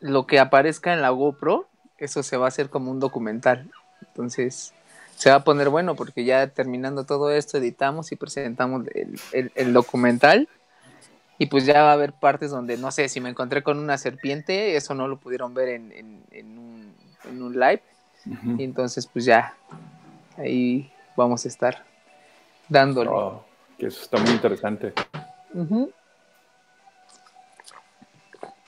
lo que aparezca en la GoPro, eso se va a hacer como un documental. Entonces, se va a poner bueno porque ya terminando todo esto, editamos y presentamos el, documental. Y pues ya va a haber partes donde, no sé, si me encontré con una serpiente, eso no lo pudieron ver en, un, live. Y entonces, pues ya, ahí vamos a estar dándole. Oh, que eso está muy interesante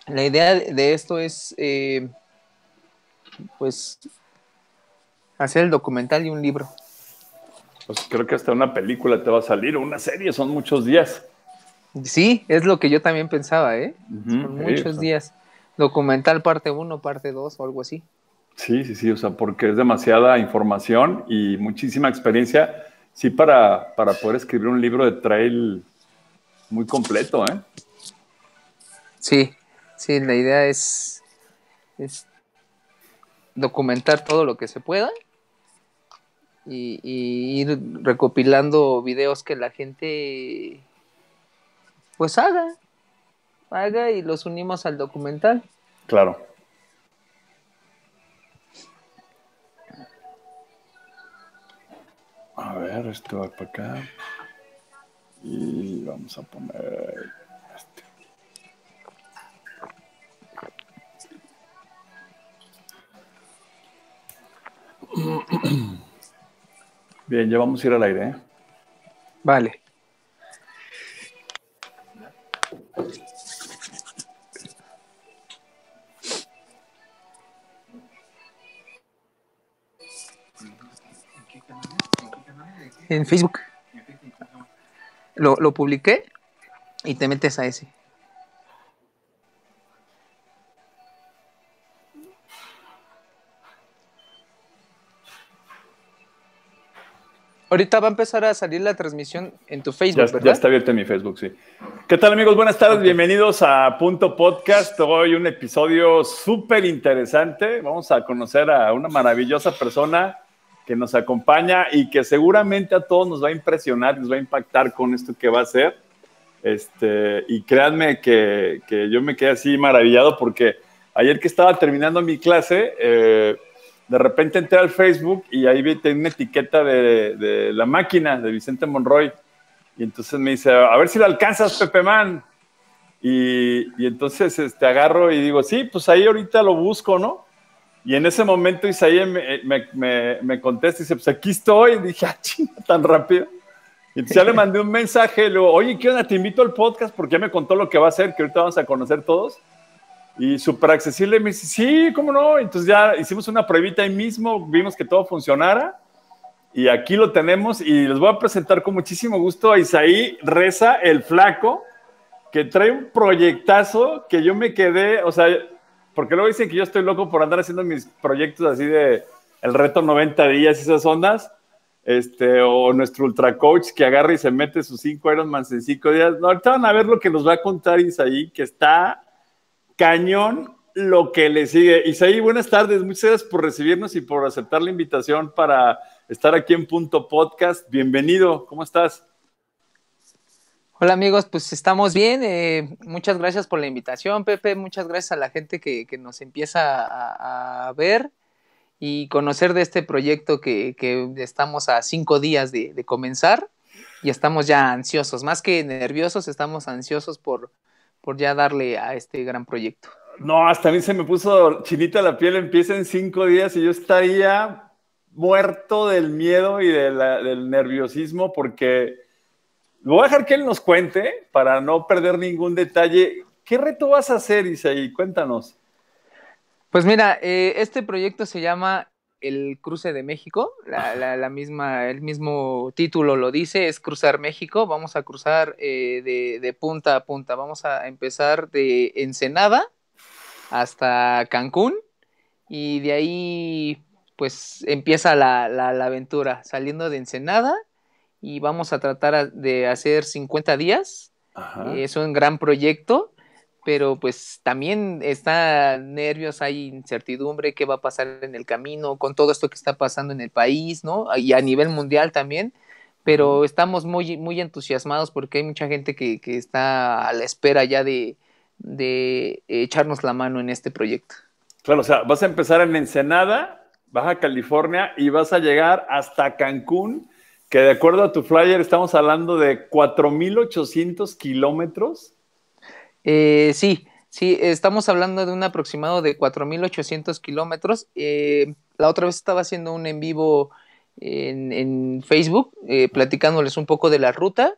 la idea de esto es, eh, pues, hacer el documental y un libro. Pues creo que hasta una película te va a salir o una serie, son muchos días. Sí, es lo que yo también pensaba, ¿eh? son muchos días. Documental parte 1, parte 2 o algo así. Sí, sí, sí, o sea, porque es demasiada información y muchísima experiencia. Sí, para, para poder escribir un libro de trail muy completo, ¿eh? Sí, Sí, la idea es, documentar todo lo que se pueda y, ir recopilando videos que la gente pues haga, haga y los unimos al documental. Claro. A ver, esto va para acá. Y vamos a poner Bien, ya vamos a ir al aire. ¿eh? Vale. En Facebook. Lo, lo publiqué y te metes a ese. Ahorita va a empezar a salir la transmisión en tu Facebook. Ya, ¿verdad? ya está abierto en mi Facebook, sí. ¿Qué tal amigos? Buenas tardes, bienvenidos a Punto Podcast. Hoy un episodio súper interesante. Vamos a conocer a una maravillosa persona que nos acompaña y que seguramente a todos nos va a impresionar, nos va a impactar con esto que va a hacer. Este, y créanme que, que yo me quedé así maravillado porque ayer que estaba terminando mi clase, eh, de repente entré al Facebook y ahí vi tenía una etiqueta de, la máquina de Vicente Monroy. Y entonces me dice, a ver si la alcanzas, Pepe Man. Y, entonces este, agarro y digo, sí, pues ahí ahorita lo busco, ¿no? Y en ese momento Isaí eh, me, me, contesta y dice, pues aquí estoy. Y dije, ah, chinga, tan rápido. Y entonces ya le mandé un mensaje, le digo, oye, ¿qué onda? Te invito al podcast porque ya me contó lo que va a hacer, que ahorita vamos a conocer todos y súper accesible. Me dice, sí, ¿cómo no? Entonces ya hicimos una pruebita ahí mismo, vimos que todo funcionara y aquí lo tenemos y les voy a presentar con muchísimo gusto a Isaí Reza, el flaco, que trae un proyectazo que yo me quedé, o sea, porque luego dicen que yo estoy loco por andar haciendo mis proyectos así de el reto 90 días y esas ondas. Este, o nuestro ultra coach que agarra y se mete sus 5 más en cinco días. No, ahorita van a ver lo que nos va a contar Isaí, que está cañón lo que le sigue. Isaí, buenas tardes. Muchas gracias por recibirnos y por aceptar la invitación para estar aquí en Punto Podcast. Bienvenido. ¿Cómo estás? Hola amigos, pues estamos bien. Eh, muchas gracias por la invitación, Pepe. Muchas gracias a la gente que, nos empieza a, ver y conocer de este proyecto que, estamos a cinco días de, comenzar y estamos ya ansiosos, más que nerviosos, estamos ansiosos por, por ya darle a este gran proyecto. No, hasta a mí se me puso chinita la piel, empieza en cinco días y yo estaría muerto del miedo y del nerviosismo porque lo voy a dejar que él nos cuente para no perder ningún detalle. ¿Qué reto vas a hacer, Isaí? Cuéntanos. Pues mira, eh, este proyecto se llama el cruce de México, la, misma, el mismo título lo dice, es cruzar México, vamos a cruzar eh, de, punta a punta, vamos a empezar de Ensenada hasta Cancún y de ahí pues empieza la, aventura, saliendo de Ensenada y vamos a tratar de hacer 50 días, eh, es un gran proyecto pero pues también está nervios, hay incertidumbre, qué va a pasar en el camino, con todo esto que está pasando en el país, ¿no? Y a nivel mundial también, pero estamos muy, muy entusiasmados porque hay mucha gente que, está a la espera ya de, de echarnos la mano en este proyecto. Claro, o sea, vas a empezar en Ensenada, Baja California, y vas a llegar hasta Cancún, que de acuerdo a tu flyer estamos hablando de 4.800 kilómetros eh, sí, sí, estamos hablando de un aproximado de 4.800 kilómetros. Eh, la otra vez estaba haciendo un en vivo en, Facebook, eh, platicándoles un poco de la ruta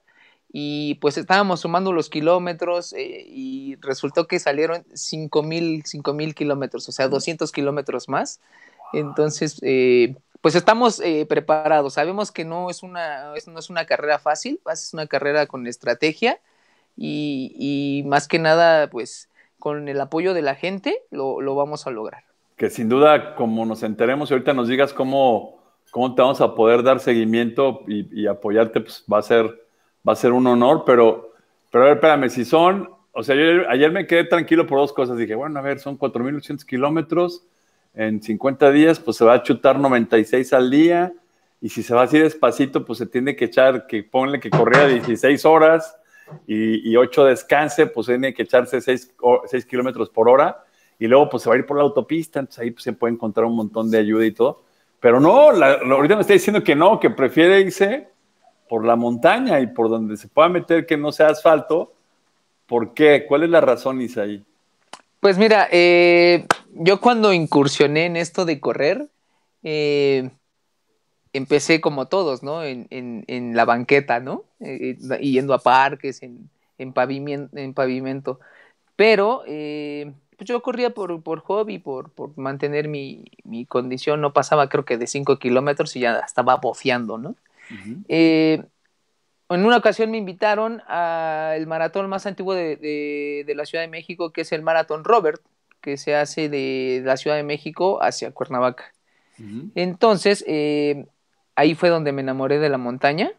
y pues estábamos sumando los kilómetros y resultó que salieron 5.000 kilómetros, o sea, 200 kilómetros más. Entonces, pues estamos preparados. Sabemos que no es, una, no es una carrera fácil, es una carrera con estrategia y, más que nada, pues con el apoyo de la gente lo, lo, vamos a lograr. Que sin duda, como nos enteremos y ahorita nos digas cómo, cómo te vamos a poder dar seguimiento y, apoyarte, pues va a ser, va a ser un honor, pero, pero a ver, espérame, si son, o sea, ayer me quedé tranquilo por dos cosas, dije, bueno, a ver, son 4.800 kilómetros en 50 días, pues se va a chutar 96 al día, y si se va así despacito, pues se tiene que echar, que ponle que corría 16 horas, y, ocho 8 descanse, pues tiene que echarse 6, seis kilómetros por hora y luego pues se va a ir por la autopista, entonces ahí pues, se puede encontrar un montón de ayuda y todo. Pero no, ahorita me está diciendo que no, que prefiere irse por la montaña y por donde se pueda meter que no sea asfalto. ¿Por qué? ¿Cuál es la razón, Isaí? Pues mira, eh, yo cuando incursioné en esto de correr, eh, empecé como todos, ¿no? En, la banqueta, ¿no? Eh, eh, yendo a parques, en, en, pavimento, en pavimento. Pero eh, pues yo corría por, hobby, por, mantener mi, condición. No pasaba, creo que, de 5 kilómetros y ya estaba bofeando, ¿no? en una ocasión me invitaron al maratón más antiguo de, la Ciudad de México, que es el Maratón Robert, que se hace de la Ciudad de México hacia Cuernavaca. Entonces, ahí fue donde me enamoré de la montaña.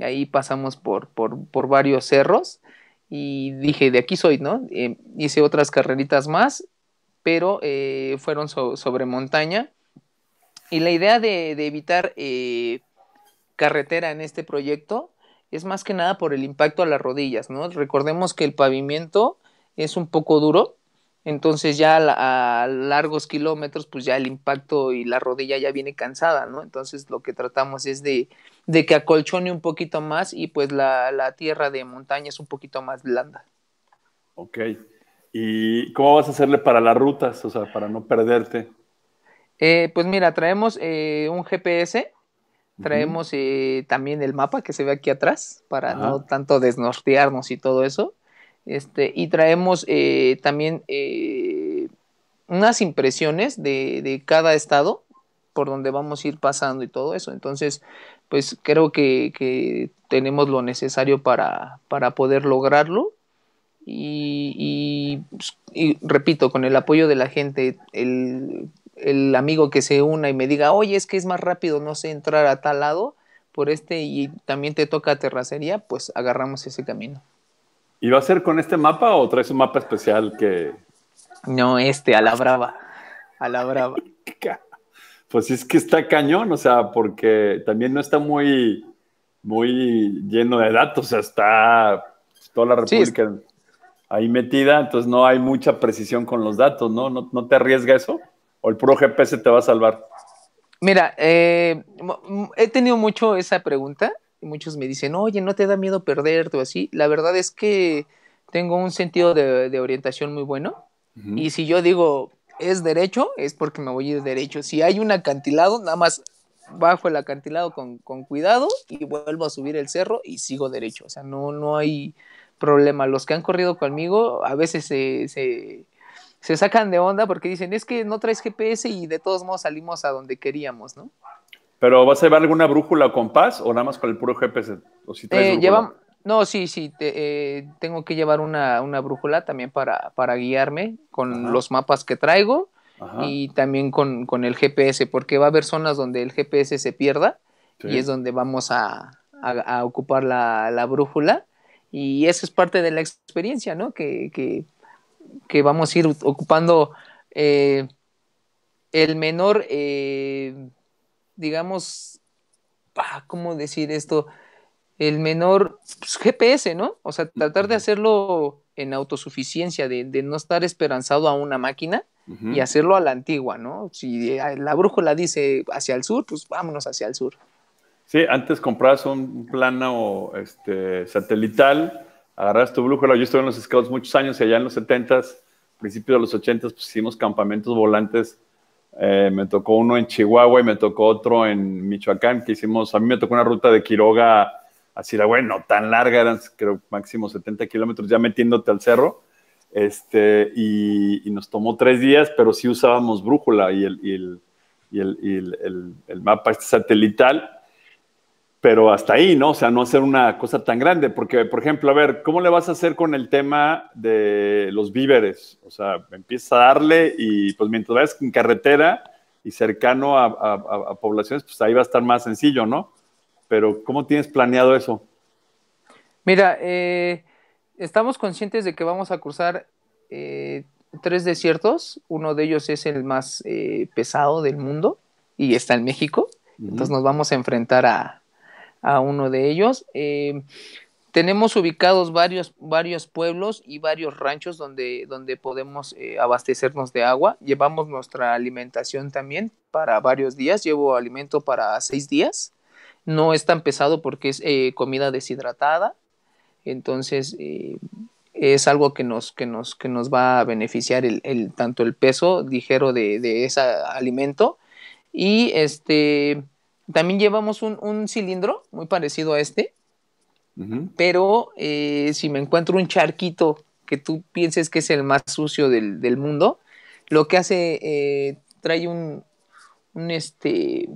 Ahí pasamos por, por, varios cerros y dije, de aquí soy, ¿no? Eh, hice otras carreritas más, pero eh, fueron sobre montaña. Y la idea de, evitar eh, carretera en este proyecto es más que nada por el impacto a las rodillas, ¿no? Recordemos que el pavimento es un poco duro, entonces ya a, largos kilómetros, pues ya el impacto y la rodilla ya viene cansada, ¿no? Entonces lo que tratamos es de, de que acolchone un poquito más y pues la, tierra de montaña es un poquito más blanda. Ok. ¿Y cómo vas a hacerle para las rutas, o sea, para no perderte? Eh, pues mira, traemos eh, un GPS, traemos eh, también el mapa que se ve aquí atrás para no tanto desnortearnos y todo eso. Este, y traemos eh, también eh, unas impresiones de, cada estado por donde vamos a ir pasando y todo eso. Entonces, pues creo que, tenemos lo necesario para, para poder lograrlo. Pues, y, repito, con el apoyo de la gente, el, el amigo que se una y me diga, oye, es que es más rápido, no sé, entrar a tal lado por este y también te toca terracería, pues agarramos ese camino. ¿Y va a ser con este mapa o traes un mapa especial que...? No, este, a la brava. A la brava. pues es que está cañón, o sea, porque también no está muy, muy lleno de datos, o sea, está toda la República ahí metida, entonces no hay mucha precisión con los datos, ¿no? ¿No, te arriesga eso? ¿O el puro GPS te va a salvar? Mira, eh, he tenido mucho esa pregunta muchos me dicen, oye, ¿no te da miedo perderte o así? La verdad es que tengo un sentido de, orientación muy bueno. Y si yo digo, es derecho, es porque me voy a ir derecho. Si hay un acantilado, nada más bajo el acantilado con, cuidado y vuelvo a subir el cerro y sigo derecho. O sea, no, no hay problema. Los que han corrido conmigo a veces se, se sacan de onda porque dicen, es que no traes GPS y de todos modos salimos a donde queríamos, ¿no? ¿Pero vas a llevar alguna brújula o compás o nada más con el puro GPS? si eh, lleva, no, sí, sí, eh, tengo que llevar una, brújula también para, guiarme con los mapas que traigo y también con, el GPS, porque va a haber zonas donde el GPS se pierda y es donde vamos a, ocupar la, brújula y eso es parte de la experiencia, ¿no? Que, que vamos a ir ocupando eh, el menor... Eh, digamos, ¿cómo decir esto? El menor GPS, pues, ¿no? O sea, tratar de hacerlo en autosuficiencia, de, no estar esperanzado a una máquina y hacerlo a la antigua, ¿no? Si eh, la brújula dice hacia el sur, pues vámonos hacia el sur. Sí, antes compras un plano este, satelital, agarras tu brújula. Yo estuve en los scouts muchos años y allá en los 70s, principios de los 80s, pues hicimos campamentos volantes eh, me tocó uno en Chihuahua y me tocó otro en Michoacán, que hicimos, a mí me tocó una ruta de Quiroga así la bueno, tan larga, eran creo máximo 70 kilómetros, ya metiéndote al cerro, este, y, nos tomó tres días, pero sí usábamos brújula y el mapa este satelital, pero hasta ahí, ¿no? O sea, no hacer una cosa tan grande, porque, por ejemplo, a ver, ¿cómo le vas a hacer con el tema de los víveres? O sea, empieza a darle y pues mientras vayas en carretera y cercano a, poblaciones, pues ahí va a estar más sencillo, ¿no? Pero ¿cómo tienes planeado eso? Mira, eh, estamos conscientes de que vamos a cruzar eh, tres desiertos, uno de ellos es el más eh, pesado del mundo y está en México, entonces nos vamos a enfrentar a a uno de ellos. Em, tenemos ubicados varios, varios pueblos y varios ranchos donde, donde podemos eh, abastecernos de agua. Llevamos nuestra alimentación también para varios días. Llevo alimento para seis días. No es tan pesado porque es eh, comida deshidratada. Entonces eh, es algo que nos, que nos, que nos va a beneficiar el, tanto el peso ligero de, de ese alimento. Y este también llevamos un, cilindro muy parecido a este, pero eh, si me encuentro un charquito que tú pienses que es el más sucio del, mundo, lo que hace, eh, trae un, este,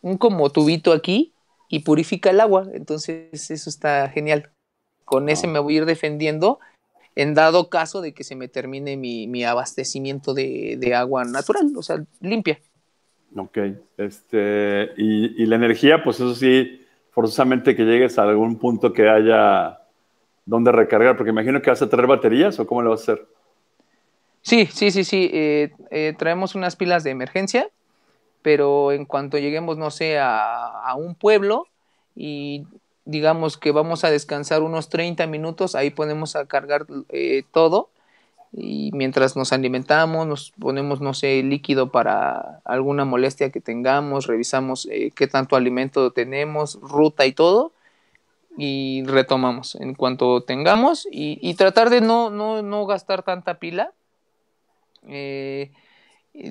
un como tubito aquí y purifica el agua, entonces eso está genial. Con ese ah. me voy a ir defendiendo en dado caso de que se me termine mi, abastecimiento de, de, agua natural, o sea, limpia. Ok, este, y, y, la energía, pues eso sí, forzosamente que llegues a algún punto que haya donde recargar, porque imagino que vas a traer baterías o cómo lo vas a hacer. Sí, sí, sí, sí, eh, eh, traemos unas pilas de emergencia, pero en cuanto lleguemos, no sé, a, un pueblo y digamos que vamos a descansar unos 30 minutos, ahí podemos a cargar eh, todo y mientras nos alimentamos, nos ponemos, no sé, líquido para alguna molestia que tengamos, revisamos eh, qué tanto alimento tenemos, ruta y todo, y retomamos en cuanto tengamos y, tratar de no, no, no, gastar tanta pila, eh,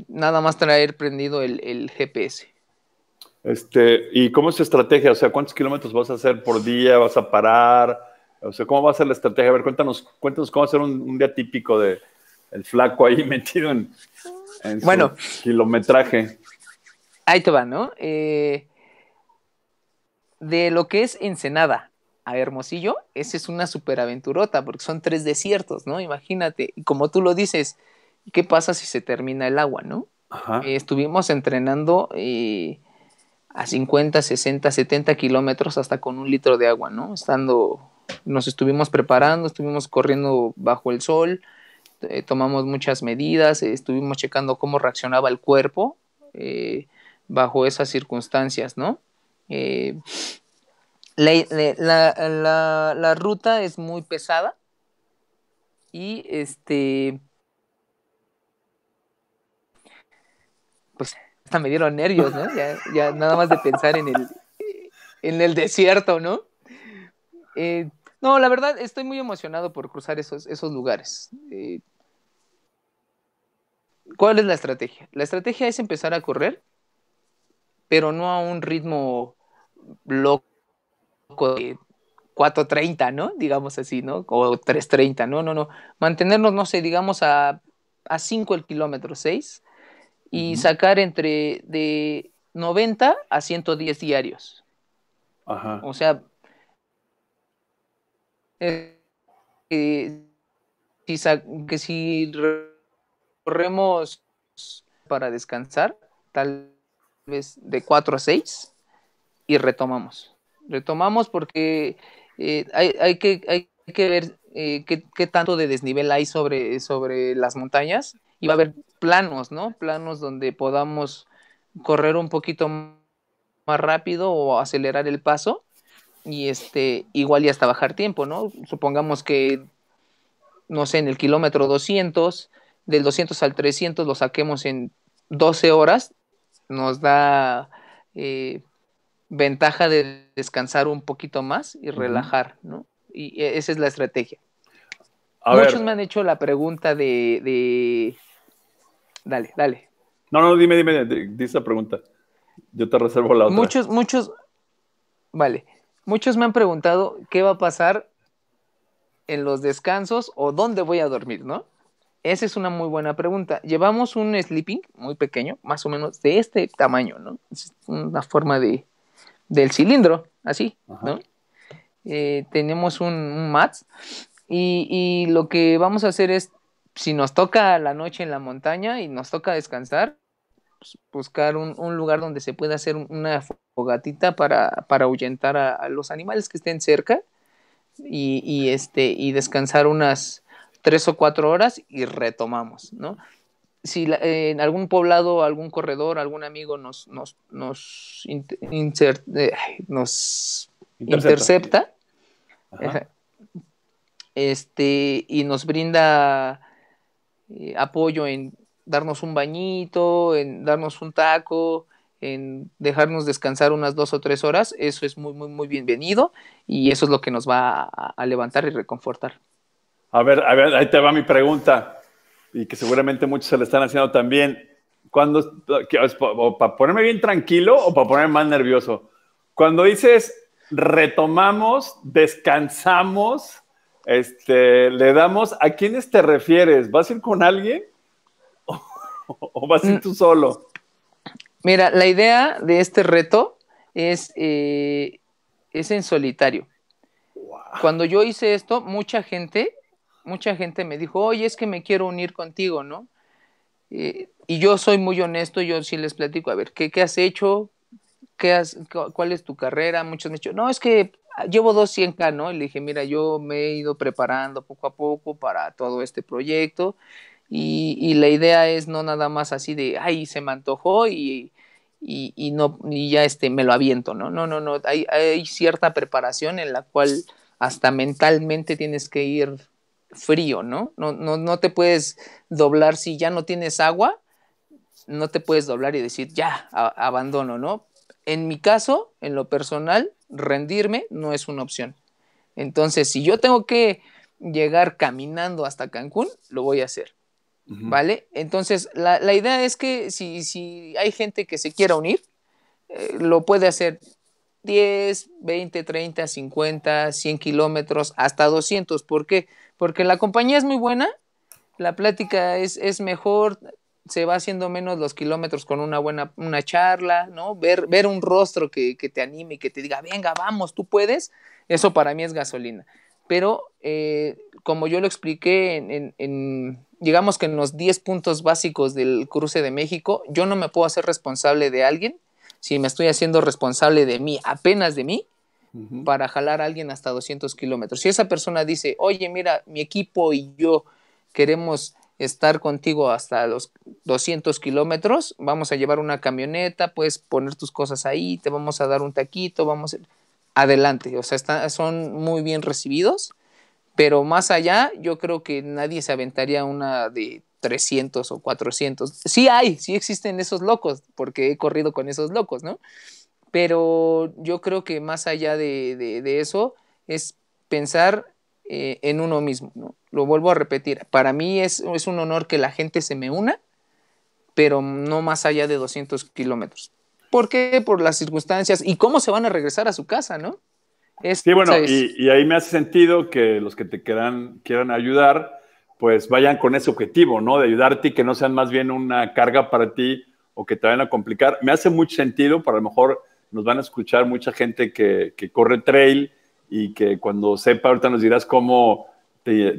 nada más traer prendido el, el GPS. Este, ¿Y cómo es tu estrategia? O sea, ¿cuántos kilómetros vas a hacer por día? ¿Vas a parar? O ¿cómo va a ser la estrategia? A ver, cuéntanos, cuéntanos cómo va a ser un, día típico de el flaco ahí metido en, bueno, kilometraje. Ahí te va, ¿no? Eh, de lo que es Ensenada a Hermosillo, esa es una superaventurota, porque son tres desiertos, ¿no? Imagínate, Y como tú lo dices, ¿qué pasa si se termina el agua, no? Eh, estuvimos entrenando eh, a 50, 60, 70 kilómetros hasta con un litro de agua, ¿no? Estando nos estuvimos preparando, estuvimos corriendo bajo el sol, eh, tomamos muchas medidas, eh, estuvimos checando cómo reaccionaba el cuerpo eh, bajo esas circunstancias, ¿no? La, ruta es muy pesada y este pues hasta me dieron nervios, ¿no? Ya, nada más de pensar en el en el desierto, ¿no? No, la verdad, estoy muy emocionado por cruzar esos, esos lugares. Eh, ¿Cuál es la estrategia? La estrategia es empezar a correr, pero no a un ritmo loco de 4.30, ¿no? Digamos así, ¿no? O 3.30, no, no, no. Mantenernos, no sé, digamos a, a 5 el kilómetro, 6, y sacar entre de 90 a 110 diarios. Ajá. O sea, eh, que, si que corremos para descansar, tal vez de 4 a 6 y retomamos. Retomamos porque eh, hay, hay, que, hay que ver eh, qué, qué, tanto de desnivel hay sobre, sobre las montañas y va a haber planos, ¿no? Planos donde podamos correr un poquito más rápido o acelerar el paso y este, igual y hasta bajar tiempo, ¿no? Supongamos que, no sé, en el kilómetro 200, del 200 al 300 lo saquemos en 12 horas, nos da eh, ventaja de descansar un poquito más y relajar, ¿no? Y e, esa es la estrategia. Muchos me han hecho la pregunta de, de... Dale, dale. No, no, dime, dime, dice la pregunta. Yo te reservo la otra. Muchos, muchos. Vale. Muchos me han preguntado qué va a pasar en los descansos o dónde voy a dormir, ¿no? Esa es una muy buena pregunta. Llevamos un sleeping muy pequeño, más o menos de este tamaño, ¿no? Es una forma de del cilindro, así, ¿no? Eh, tenemos un, mat y lo que vamos a hacer es, si nos toca la noche en la montaña y nos toca descansar, pues, buscar un, lugar donde se pueda hacer una fogatita para, ahuyentar a, los animales que estén cerca y, este, y descansar unas tres o cuatro horas y retomamos, Si en algún poblado, algún corredor, algún amigo nos, nos, nos, eh, nos intercepta, este, y nos brinda eh, apoyo en darnos un bañito, en darnos un taco, en dejarnos descansar unas dos o tres horas, eso es muy, muy, muy bienvenido y eso es lo que nos va a, levantar y reconfortar. A ver, a ver, ahí te va mi pregunta y que seguramente muchos se la están haciendo también. Cuando, para ponerme bien tranquilo o para ponerme más nervioso, cuando dices retomamos, descansamos, este, le damos, ¿a quiénes te refieres? ¿Vas a ir con alguien? ¿O vas a ir mm. tú solo? Mira, la idea de este reto es, eh, es en solitario. Cuando yo hice esto, mucha gente, mucha gente me dijo, oye, es que me quiero unir contigo, ¿no? Eh, y yo soy muy honesto, yo sí les platico, a ver, ¿qué, has hecho? ¿Qué has, ¿Cuál es tu carrera? Muchos me han no, es que llevo 200 k ¿no? Y le dije, mira, yo me he ido preparando poco a poco para todo este proyecto y, la idea es no nada más así de, ay, se me antojó y, y no, ya este, me lo aviento, ¿no? No, no, no, hay, cierta preparación en la cual hasta mentalmente tienes que ir frío, ¿no? No, no, no te puedes doblar si ya no tienes agua, no te puedes doblar y decir, ya, abandono, ¿no? En mi caso, en lo personal, rendirme no es una opción. Entonces, si yo tengo que llegar caminando hasta Cancún, lo voy a hacer ¿vale? Entonces, la, idea es que si, si, hay gente que se quiera unir, eh, lo puede hacer 10, 20, 30, 50, 100 kilómetros, hasta 200. ¿Por qué? Porque la compañía es muy buena, la plática es, es mejor, se va haciendo menos los kilómetros con una buena una charla, ¿no? Ver, ver un rostro que, que, te anime y que te diga, venga, vamos, tú puedes, eso para mí es gasolina pero eh, como yo lo expliqué en, en, digamos que en los 10 puntos básicos del cruce de México, yo no me puedo hacer responsable de alguien, si me estoy haciendo responsable de mí, apenas de mí, para jalar a alguien hasta 200 kilómetros. Si esa persona dice, oye, mira, mi equipo y yo queremos estar contigo hasta los 200 kilómetros, vamos a llevar una camioneta, puedes poner tus cosas ahí, te vamos a dar un taquito, vamos a adelante. O sea, están, son muy bien recibidos, pero más allá yo creo que nadie se aventaría una de 300 o 400. Sí hay, sí existen esos locos, porque he corrido con esos locos, ¿no? Pero yo creo que más allá de, eso es pensar eh, en uno mismo, ¿no? Lo vuelvo a repetir, para mí es, es un honor que la gente se me una, pero no más allá de 200 kilómetros. ¿Por qué? Por las circunstancias y cómo se van a regresar a su casa, ¿no? sí, bueno, y, ahí me hace sentido que los que te quieran ayudar, pues vayan con ese objetivo, ¿no? De ayudarte y que no sean más bien una carga para ti o que te vayan a complicar. Me hace mucho sentido, para lo mejor nos van a escuchar mucha gente que, corre trail y que cuando sepa, ahorita nos dirás cómo te,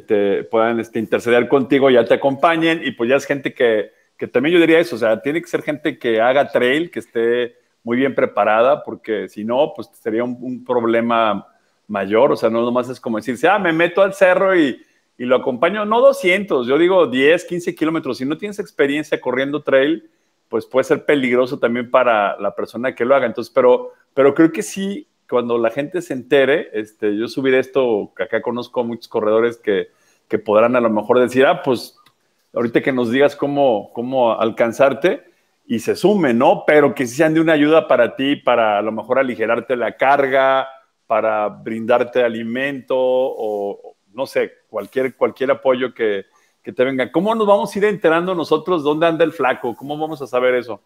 puedan este, interceder contigo, ya te acompañen y pues ya es gente que que también yo diría eso, o sea, tiene que ser gente que haga trail, que esté muy bien preparada, porque si no, pues sería un, problema mayor, o sea, no nomás es como decirse, ah, me meto al cerro y, y lo acompaño, no 200, yo digo 10, 15 kilómetros, si no tienes experiencia corriendo trail, pues puede ser peligroso también para la persona que lo haga, entonces, pero, pero creo que sí, cuando la gente se entere, este, yo subiré esto, acá conozco muchos corredores que, que podrán a lo mejor decir, ah, pues ahorita que nos digas cómo, cómo alcanzarte y se sume, ¿no? Pero que sí sean de una ayuda para ti, para a lo mejor aligerarte la carga, para brindarte alimento o no sé, cualquier, cualquier apoyo que, te venga. ¿Cómo nos vamos a ir enterando nosotros dónde anda el flaco? ¿Cómo vamos a saber eso?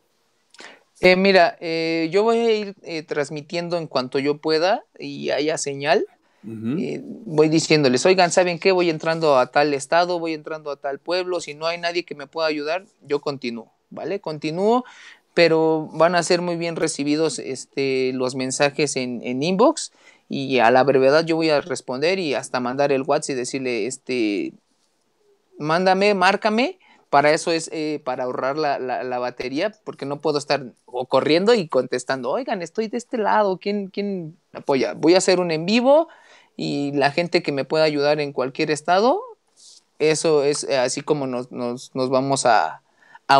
Eh, mira, eh, yo voy a ir eh, transmitiendo en cuanto yo pueda y haya señal voy diciéndoles, oigan, ¿saben qué? Voy entrando a tal estado, voy entrando a tal pueblo, si no hay nadie que me pueda ayudar, yo continúo, ¿vale? Continúo, pero van a ser muy bien recibidos este, los mensajes en, en inbox y a la brevedad yo voy a responder y hasta mandar el WhatsApp y decirle, este, mándame, márcame, para eso es eh, para ahorrar la, la, la, batería, porque no puedo estar o corriendo y contestando, oigan, estoy de este lado, ¿quién, quién apoya? Voy a hacer un en vivo y la gente que me pueda ayudar en cualquier estado, eso es eh, así como nos, vamos a,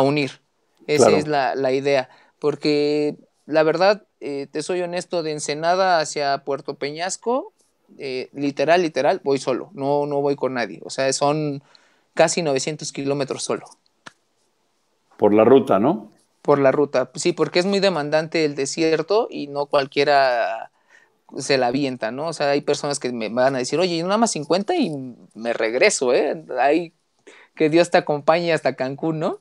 unir. Esa es la, la, idea, porque la verdad, eh, te soy honesto, de Ensenada hacia Puerto Peñasco, eh, literal, literal, voy solo, no, no voy con nadie, o sea, son casi 900 kilómetros solo. Por la ruta, ¿no? Por la ruta, sí, porque es muy demandante el desierto y no cualquiera se la avienta, ¿no? O sea, hay personas que me van a decir, oye, yo nada más 50 y me regreso, ¿eh? Hay, que Dios te acompañe hasta Cancún, ¿no?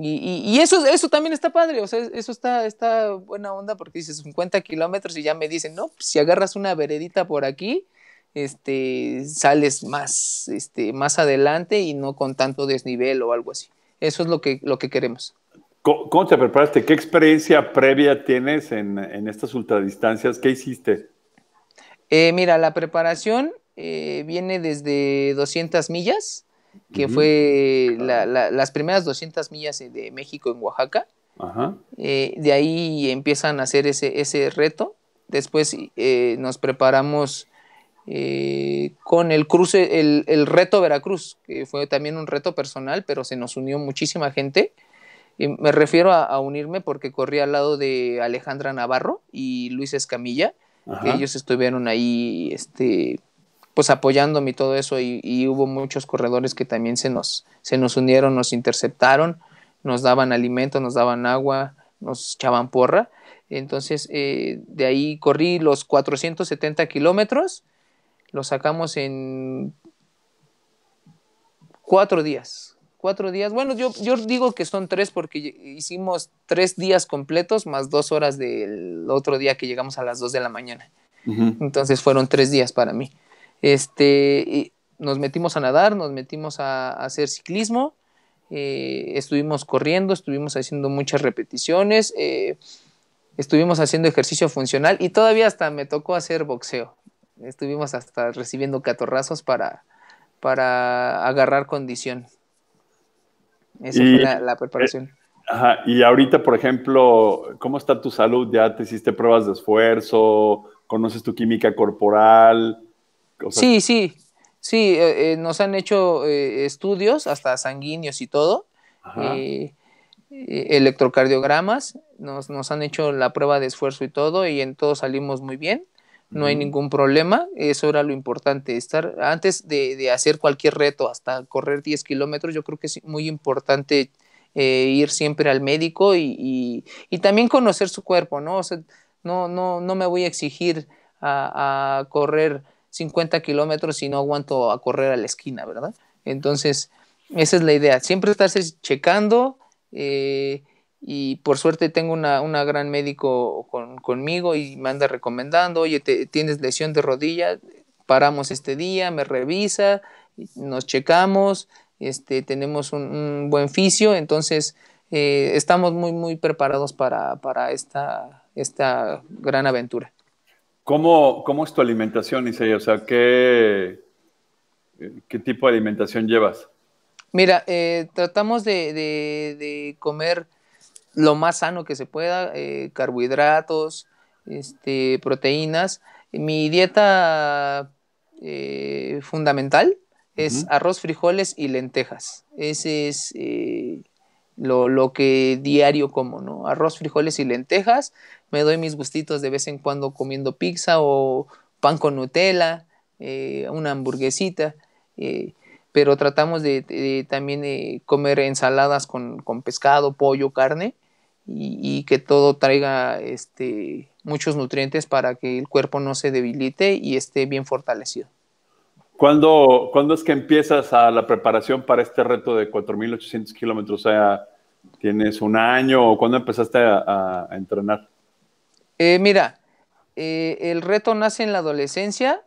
Y, eso, eso también está padre, o sea, eso está, buena onda porque dices 50 kilómetros y ya me dicen, no, pues, si agarras una veredita por aquí, este, sales más, este, más adelante y no con tanto desnivel o algo así. Eso es lo que, lo que queremos. ¿Cómo, te preparaste? ¿Qué experiencia previa tienes en, en estas ultradistancias? ¿Qué hiciste? Eh, mira, la preparación eh, viene desde 200 millas, que fue las primeras 200 millas de México en Oaxaca. Eh, de ahí empiezan a hacer ese, reto. Después nos preparamos con el cruce, el, reto Veracruz, que fue también un reto personal, pero se nos unió muchísima gente. me refiero a, a unirme porque corrí al lado de Alejandra Navarro y Luis Escamilla ellos estuvieron ahí, este, pues apoyándome y todo eso, y, hubo muchos corredores que también se nos, se nos unieron, nos interceptaron, nos daban alimento, nos daban agua, nos echaban porra. Entonces, eh, de ahí corrí los 470 kilómetros, lo sacamos en cuatro días cuatro días. Bueno, yo, yo digo que son tres porque hicimos tres días completos más dos horas del otro día que llegamos a las dos de la mañana. Entonces fueron tres días para mí. Este, nos metimos a nadar, nos metimos a, hacer ciclismo, eh, estuvimos corriendo, estuvimos haciendo muchas repeticiones, eh, estuvimos haciendo ejercicio funcional y todavía hasta me tocó hacer boxeo. Estuvimos hasta recibiendo catorrazos para, para agarrar condición. Esa y, fue la, preparación. Eh, ajá, y ahorita, por ejemplo, ¿cómo está tu salud? ¿Ya te hiciste pruebas de esfuerzo? ¿Conoces tu química corporal? sí, sí, sí, eh, eh, nos han hecho estudios, hasta sanguíneos y todo, electrocardiogramas, nos, nos han hecho la prueba de esfuerzo y todo, y en todo salimos muy bien no hay ningún problema, eso era lo importante, estar antes de, hacer cualquier reto, hasta correr 10 kilómetros, yo creo que es muy importante eh, ir siempre al médico y, también conocer su cuerpo, ¿no? no, no, no me voy a exigir a, correr 50 kilómetros si no aguanto a correr a la esquina, ¿verdad? Entonces, esa es la idea, siempre estarse checando. Eh, y por suerte tengo una, gran médico conmigo y me anda recomendando, oye, tienes lesión de rodilla, paramos este día, me revisa, nos checamos, este, tenemos un, buen fisio, entonces eh, estamos muy, muy preparados para, esta, esta, gran aventura. ¿Cómo, es tu alimentación, Isaiah? O ¿qué, ¿qué tipo de alimentación llevas? Mira, eh, tratamos de, de comer lo más sano que se pueda, eh, carbohidratos, este, proteínas. Mi dieta eh, fundamental es arroz, frijoles y lentejas. Ese es eh, lo, que diario como, ¿no? Arroz, frijoles y lentejas. Me doy mis gustitos de vez en cuando comiendo pizza o pan con Nutella, una hamburguesita pero tratamos de, de, también comer ensaladas con, con, pescado, pollo, carne y, que todo traiga este, muchos nutrientes para que el cuerpo no se debilite y esté bien fortalecido. ¿Cuándo, es que empiezas a la preparación para este reto de 4.800 kilómetros? O sea, ¿tienes un año o cuándo empezaste a, entrenar? Eh, mira, eh, el reto nace en la adolescencia,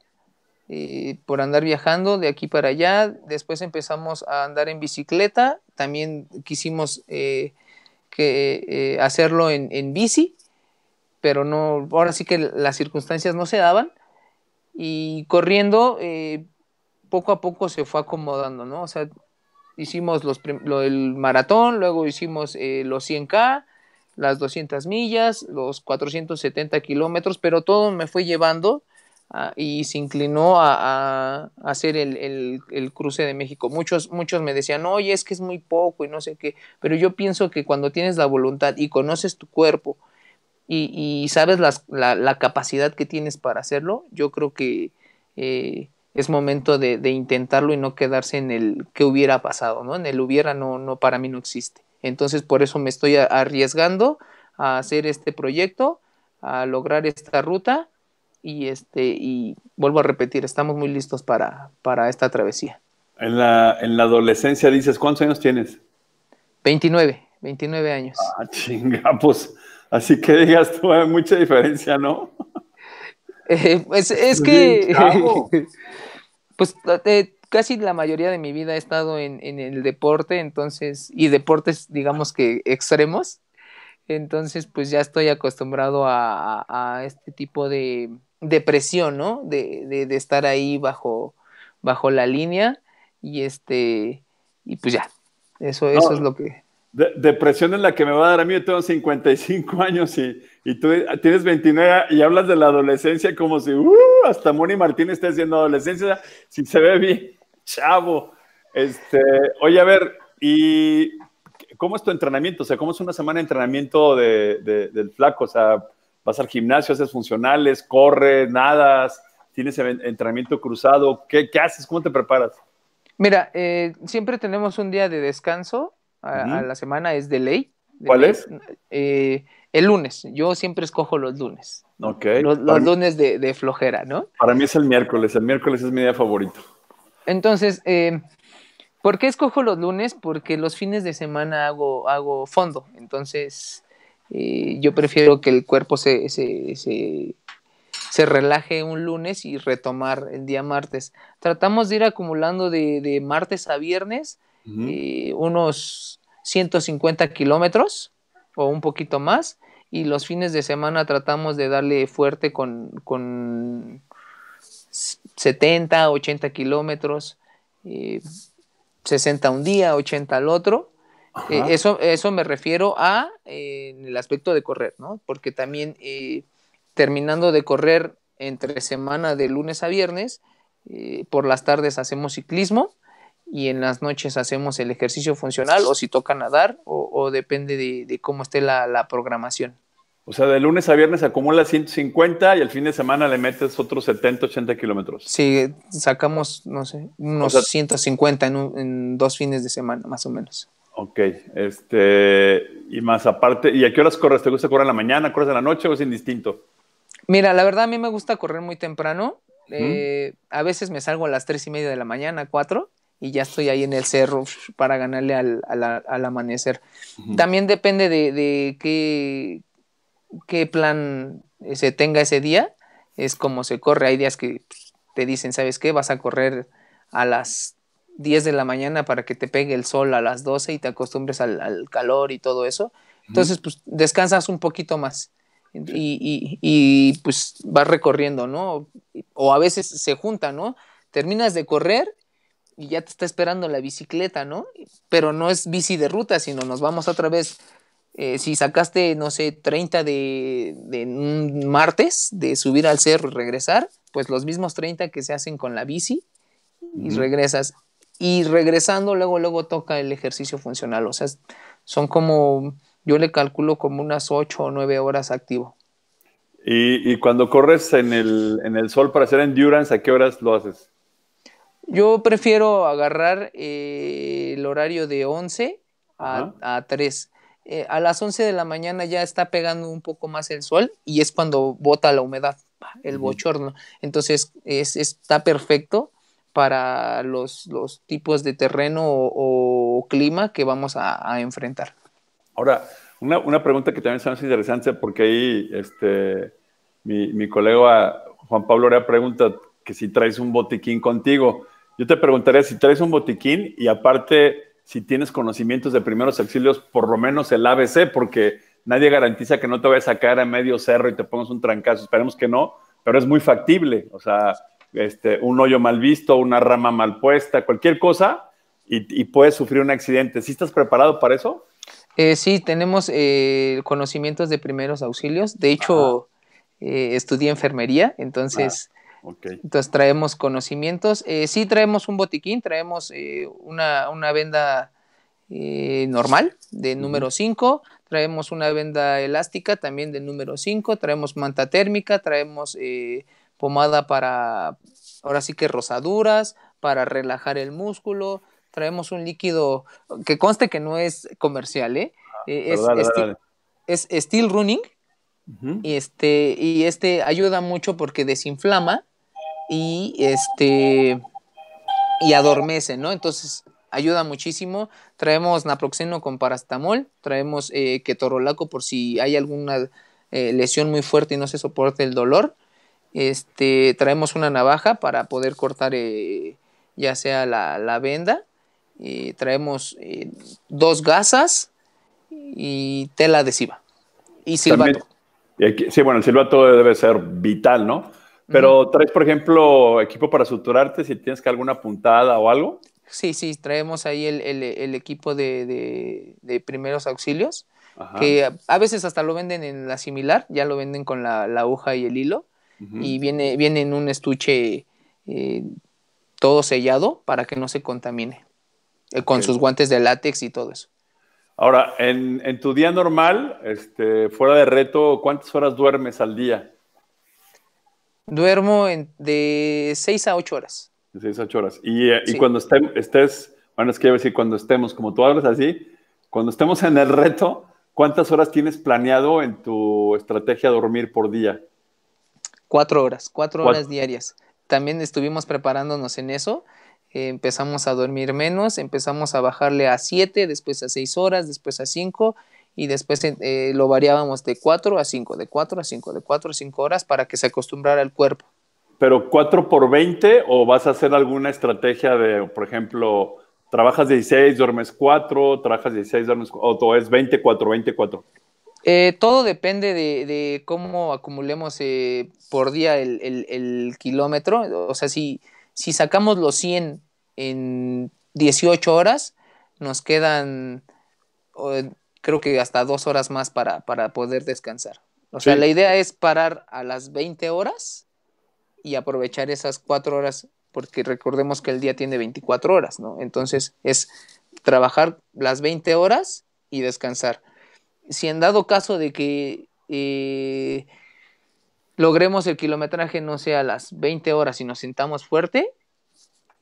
eh, por andar viajando de aquí para allá. Después empezamos a andar en bicicleta. También quisimos que eh, hacerlo en, bici, pero no, ahora sí que las circunstancias no se daban y corriendo eh, poco a poco se fue acomodando, ¿no? O sea, hicimos los, el maratón, luego hicimos eh, los 100K, las 200 millas, los 470 kilómetros, pero todo me fue llevando Ah, y se inclinó a, hacer el, cruce de México. Muchos, muchos me decían, oye, es que es muy poco y no sé qué, pero yo pienso que cuando tienes la voluntad y conoces tu cuerpo y, sabes la, capacidad que tienes para hacerlo, yo creo que eh, es momento de, intentarlo y no quedarse en el que hubiera pasado, ¿no? En el hubiera no para mí no existe. Entonces por eso me estoy arriesgando a hacer este proyecto, a lograr esta ruta y este y vuelvo a repetir, estamos muy listos para, para esta travesía. En la, adolescencia dices, ¿cuántos años tienes? 29, 29 años. Ah, chinga, pues así que digas tú, hay mucha diferencia, ¿no? Eh, pues, es que, pues eh, casi la mayoría de mi vida he estado en, el deporte, entonces, y deportes, digamos que extremos, entonces pues ya estoy acostumbrado a, a este tipo de, depresión, ¿no? De, de, estar ahí bajo, bajo la línea y este, y pues ya, eso, eso es lo que... depresión es la que me va a dar a mí, yo tengo 55 años y, tú tienes 29 y hablas de la adolescencia como si, uh, hasta Moni Martínez está haciendo adolescencia, si se ve bien, chavo. Este, oye, a ver, ¿y cómo es tu entrenamiento? O sea, ¿cómo es una semana de entrenamiento del flaco? O sea, vas al gimnasio, haces funcionales, corres, nadas, tienes entrenamiento cruzado, ¿qué, haces? ¿Cómo te preparas? Mira, eh, siempre tenemos un día de descanso a, la semana, es de ley. ¿Cuál es? Eh, el lunes, yo siempre escojo los lunes. Ok. Los, lunes de, flojera, ¿no? Para mí es el miércoles, el miércoles es mi día favorito. Entonces, eh, ¿por qué escojo los lunes? Porque los fines de semana hago, hago fondo, entonces eh, yo prefiero que el cuerpo se, se, relaje un lunes y retomar el día martes. Tratamos de ir acumulando de, martes a viernes eh, unos 150 kilómetros o un poquito más y los fines de semana tratamos de darle fuerte con, 70, 80 kilómetros, 60 eh, un día, 80 al otro eh, eso, eso me refiero a eh, el aspecto de correr, ¿no? Porque también eh, terminando de correr entre semana de lunes a viernes, por las tardes hacemos ciclismo y en las noches hacemos el ejercicio funcional o si toca nadar o, depende de, cómo esté la, programación. O sea, de lunes a viernes acumula 150 y el fin de semana le metes otros 70, 80 kilómetros. Sí, sacamos, no sé, unos 150 en, dos fines de semana, más o menos. Ok, este, y más aparte, ¿y a qué horas corres? ¿Te gusta correr en la mañana, corres en la noche o es indistinto? Mira, la verdad a mí me gusta correr muy temprano. Eh, a veces me salgo a las tres y media de la mañana, cuatro, y ya estoy ahí en el cerro para ganarle al, amanecer. También depende de, qué, qué, plan se tenga ese día, es como se corre. Hay días que te dicen, ¿sabes qué? Vas a correr a las 10 de la mañana para que te pegue el sol a las 12 y te acostumbres al, calor y todo eso. Entonces, pues descansas un poquito más y, pues vas recorriendo, ¿no? O a veces se junta, ¿no? Terminas de correr y ya te está esperando la bicicleta, ¿no? Pero no es bici de ruta, sino nos vamos otra vez. Eh, si sacaste, no sé, 30 de, de un martes de subir al cerro y regresar, pues los mismos 30 que se hacen con la bici y regresas y regresando luego, luego toca el ejercicio funcional. O sea, son como, yo le calculo como unas 8 o 9 horas activo. ¿Y, cuando corres en el, en el, sol para hacer endurance, a qué horas lo haces? Yo prefiero agarrar eh, el horario de 11 a, a 3. Eh, a las 11 de la mañana ya está pegando un poco más el sol y es cuando bota la humedad, el bochorno. Entonces es, está perfecto para los, los tipos de terreno o, clima que vamos a, enfrentar. Ahora, una, una, pregunta que también es interesante porque ahí este, mi, mi colega Juan Pablo Orea pregunta que si traes un botiquín contigo. Yo te preguntaría si traes un botiquín y aparte si tienes conocimientos de primeros auxilios, por lo menos el ABC, porque nadie garantiza que no te vayas a caer a medio cerro y te pongas un trancazo. Esperemos que no, pero es muy factible. O sea, este, un hoyo mal visto, una rama mal puesta, cualquier cosa, y, puedes sufrir un accidente. ¿Sí estás preparado para eso? Eh, sí, tenemos eh, conocimientos de primeros auxilios. De hecho, eh, estudié enfermería, entonces, ah, entonces traemos conocimientos. sí, traemos un botiquín, traemos una, venda normal de número 5, traemos una venda elástica también de número 5, traemos manta térmica, traemos pomada para, ahora sí que rosaduras, para relajar el músculo. Traemos un líquido que conste que no es comercial, ¿eh? Ah, eh es, steel, Running. y, este, y este ayuda mucho porque desinflama y este y adormece, ¿no? Entonces ayuda muchísimo. Traemos naproxeno con Parastamol, traemos eh, ketorolaco por si hay alguna eh, lesión muy fuerte y no se soporte el dolor. Este, traemos una navaja para poder cortar eh, ya sea la, venda. y traemos eh, dos gasas y tela adhesiva. Y silbato. sí, bueno, el silbato debe ser vital, ¿no? Pero traes, por ejemplo, equipo para suturarte si tienes que alguna puntada o algo. Sí, sí, traemos ahí el, equipo de, primeros auxilios, que a, veces hasta lo venden en la similar, ya lo venden con la, la aguja y el hilo y viene, en un estuche eh, todo sellado para que no se contamine, eh, con sus guantes de látex y todo eso. Ahora, en, tu día normal, este, fuera de reto, ¿cuántas horas duermes al día? Duermo de 6 a 8 horas. De 6 a 8 horas. Y, eh, cuando estés, bueno, es que voy a decir, cuando estemos, como tú hablas así, cuando estemos en el reto, ¿cuántas horas tienes planeado en tu estrategia dormir por día? Cuatro horas, cuatro horas diarias. También estuvimos preparándonos en eso. Eh, empezamos a dormir menos, empezamos a bajarle a siete, después a seis horas, después a cinco y después eh, eh, lo variábamos de cuatro a cinco, de cuatro a cinco, de cuatro a cinco horas para que se acostumbrara el cuerpo. ¿Pero cuatro por veinte o vas a hacer alguna estrategia de, por ejemplo, trabajas 16, duermes cuatro, trabajas 16, duermes cuatro, o es 24 24 eh, todo depende de, cómo acumulemos eh, por día el, kilómetro. O sea, si, sacamos los 100 en 18 horas, nos quedan eh, creo que hasta dos horas más para, poder descansar. O sea, la idea es parar a las 20 horas y aprovechar esas cuatro horas, porque recordemos que el día tiene 24 horas, ¿no? Entonces es trabajar las 20 horas y descansar si en dado caso de que eh, logremos el kilometraje no sea a las 20 horas y nos sintamos fuerte,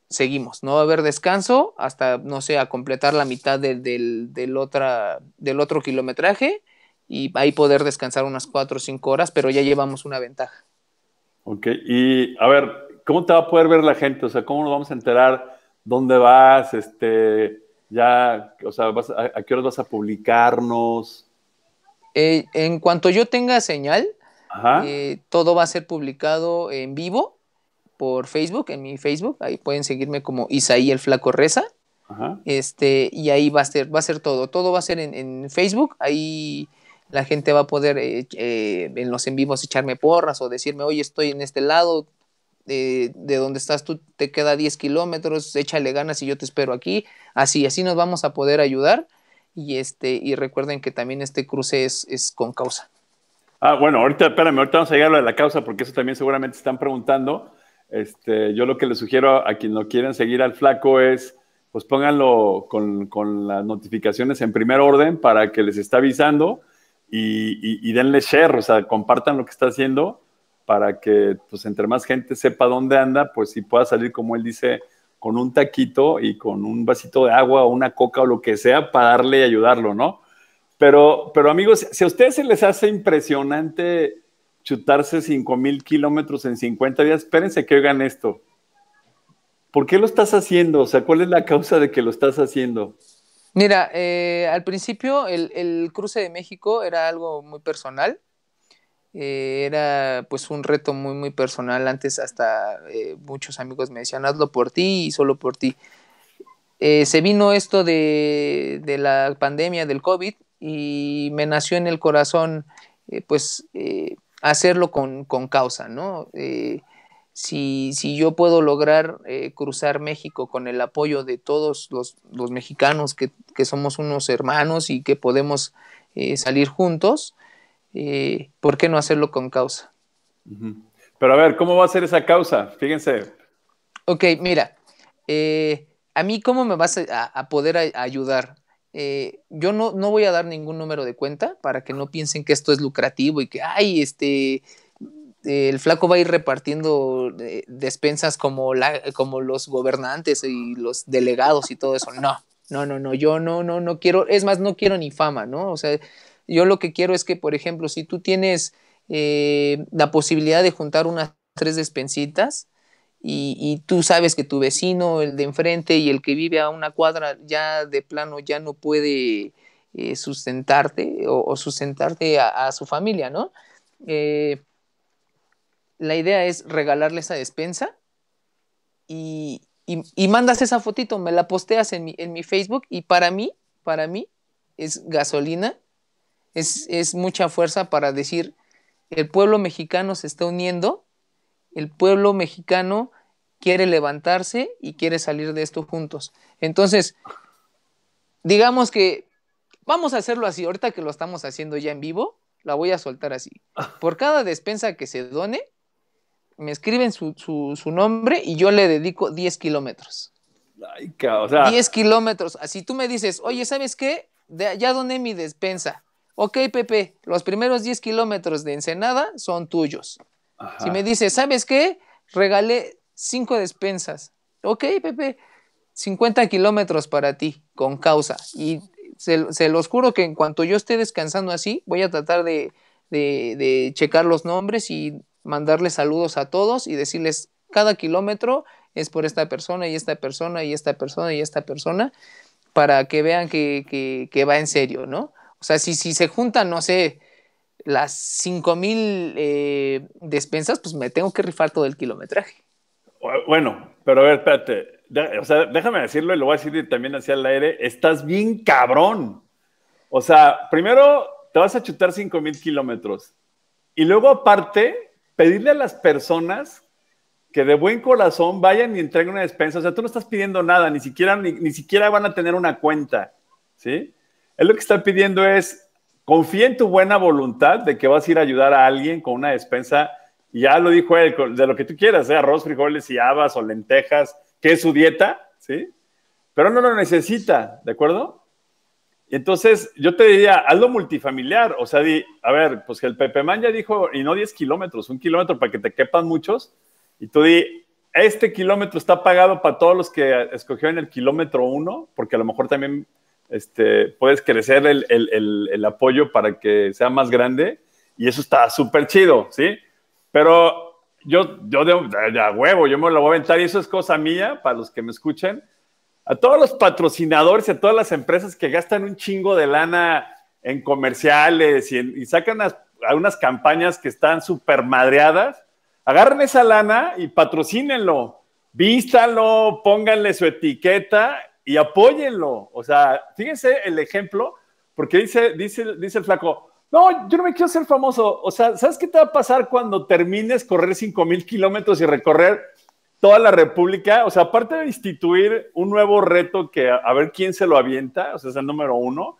seguimos. No va a haber descanso hasta, no sé, a completar la mitad del, otra, del otro kilometraje y ahí poder descansar unas 4 o 5 horas, pero ya llevamos una ventaja. Ok, y a ver, ¿cómo te va a poder ver la gente? O sea, ¿cómo nos vamos a enterar dónde vas? Este, ya, o sea, a, a, qué horas vas a publicarnos? Eh, en cuanto yo tenga señal, eh, todo va a ser publicado en vivo por Facebook, en mi Facebook. Ahí pueden seguirme como Isaí el Flaco Reza. Este, y ahí va a ser, va a ser todo. Todo va a ser en, Facebook. Ahí la gente va a poder eh, en los en vivos echarme porras o decirme, oye, estoy en este lado, de, de donde estás tú te queda 10 kilómetros, échale ganas y yo te espero aquí. Así, así nos vamos a poder ayudar y este y recuerden que también este cruce es, es con causa. Ah, bueno, ahorita espérame, ahorita vamos a llegar a lo de la causa porque eso también seguramente están preguntando. Este, yo lo que les sugiero a quien lo quieren seguir al flaco es pues pónganlo con, con las notificaciones en primer orden para que les está avisando y, y, denle share, o sea, compartan lo que está haciendo para que pues entre más gente sepa dónde anda, pues si pueda salir como él dice con un taquito y con un vasito de agua o una coca o lo que sea para darle y ayudarlo, ¿no? Pero, pero amigos, si a ustedes se les hace impresionante chutarse 5,000 mil kilómetros en 50 días, espérense que oigan esto. ¿Por qué lo estás haciendo? O sea, ¿cuál es la causa de que lo estás haciendo? Mira, eh, al principio el, cruce de México era algo muy personal. Eh, era pues un reto muy muy personal. Antes hasta eh, muchos amigos me decían hazlo por ti y solo por ti. Eh, se vino esto de, la pandemia del COVID y me nació en el corazón pues hacerlo con, causa, ¿no? Si, si, yo puedo lograr cruzar México con el apoyo de todos los, mexicanos que, somos unos hermanos y que podemos salir juntos, por qué no hacerlo con causa. Pero a ver, ¿cómo va a ser esa causa? Fíjense. Ok, mira, eh, a mí cómo me vas a, poder ayudar. Eh, yo no, no voy a dar ningún número de cuenta para que no piensen que esto es lucrativo y que, ay, este, el flaco va a ir repartiendo eh, despensas como, la, como los gobernantes y los delegados y todo eso. No, no, no, no, yo no, no, no quiero, es más, no quiero ni fama, ¿no? O sea, yo lo que quiero es que, por ejemplo, si tú tienes eh, la posibilidad de juntar unas tres despensitas y, tú sabes que tu vecino, el de enfrente y el que vive a una cuadra ya de plano ya no puede eh, sustentarte o, sustentarte a, su familia, ¿no? Eh, la idea es regalarle esa despensa y, mandas esa fotito, me la posteas en mi, en mi Facebook y para mí, para mí es gasolina es, mucha fuerza para decir, el pueblo mexicano se está uniendo, el pueblo mexicano quiere levantarse y quiere salir de esto juntos. Entonces, digamos que vamos a hacerlo así, ahorita que lo estamos haciendo ya en vivo, la voy a soltar así. Por cada despensa que se done, me escriben su, nombre y yo le dedico 10 kilómetros. Ay, 10 kilómetros. Así tú me dices, oye, ¿sabes qué? De, ya doné mi despensa ok Pepe, los primeros 10 kilómetros de Ensenada son tuyos. Si me dices, ¿sabes qué? Regalé 5 despensas. Ok Pepe, 50 kilómetros para ti, con causa. Y se, se, los juro que en cuanto yo esté descansando así, voy a tratar de, checar los nombres y mandarles saludos a todos y decirles, cada kilómetro es por esta persona y esta persona y esta persona y esta persona, para que vean que va en serio, ¿no? O sea, si, si se juntan, no sé, las 5000 mil eh, despensas, pues me tengo que rifar todo el kilometraje. Bueno, pero a ver, espérate. O sea, déjame decirlo y lo voy a decir también hacia el aire. Estás bien cabrón. O sea, primero te vas a chutar 5000 kilómetros. Y luego, aparte, pedirle a las personas que de buen corazón vayan y entreguen una despensa. O sea, tú no estás pidiendo nada, ni siquiera, ni siquiera van a tener una cuenta. ¿Sí? Él lo que está pidiendo es, confía en tu buena voluntad de que vas a ir a ayudar a alguien con una despensa, ya lo dijo él, de lo que tú quieras, ¿eh? arroz, frijoles y habas o lentejas, que es su dieta, ¿sí? Pero no lo necesita, ¿de acuerdo? Entonces, yo te diría, hazlo multifamiliar, o sea, di, a ver, pues que el Pepe Man ya dijo, y no 10 kilómetros, un kilómetro para que te quepan muchos, y tú di, este kilómetro está pagado para todos los que escogieron el kilómetro uno, porque a lo mejor también este, puedes crecer el, apoyo para que sea más grande y eso está súper chido, ¿sí? Pero yo, yo de, a huevo, yo me lo voy a aventar y eso es cosa mía para los que me escuchen. A todos los patrocinadores y a todas las empresas que gastan un chingo de lana en comerciales y, sacan unas, unas campañas que están súper madreadas, agarren esa lana y patrocínenlo, vístalo, pónganle su etiqueta y apóyenlo. O sea, fíjense el ejemplo, porque dice, dice, dice el flaco, no, yo no me quiero ser famoso. O sea, ¿sabes qué te va a pasar cuando termines correr 5 mil kilómetros y recorrer toda la República? O sea, aparte de instituir un nuevo reto que a, ver quién se lo avienta, o sea, es el número uno,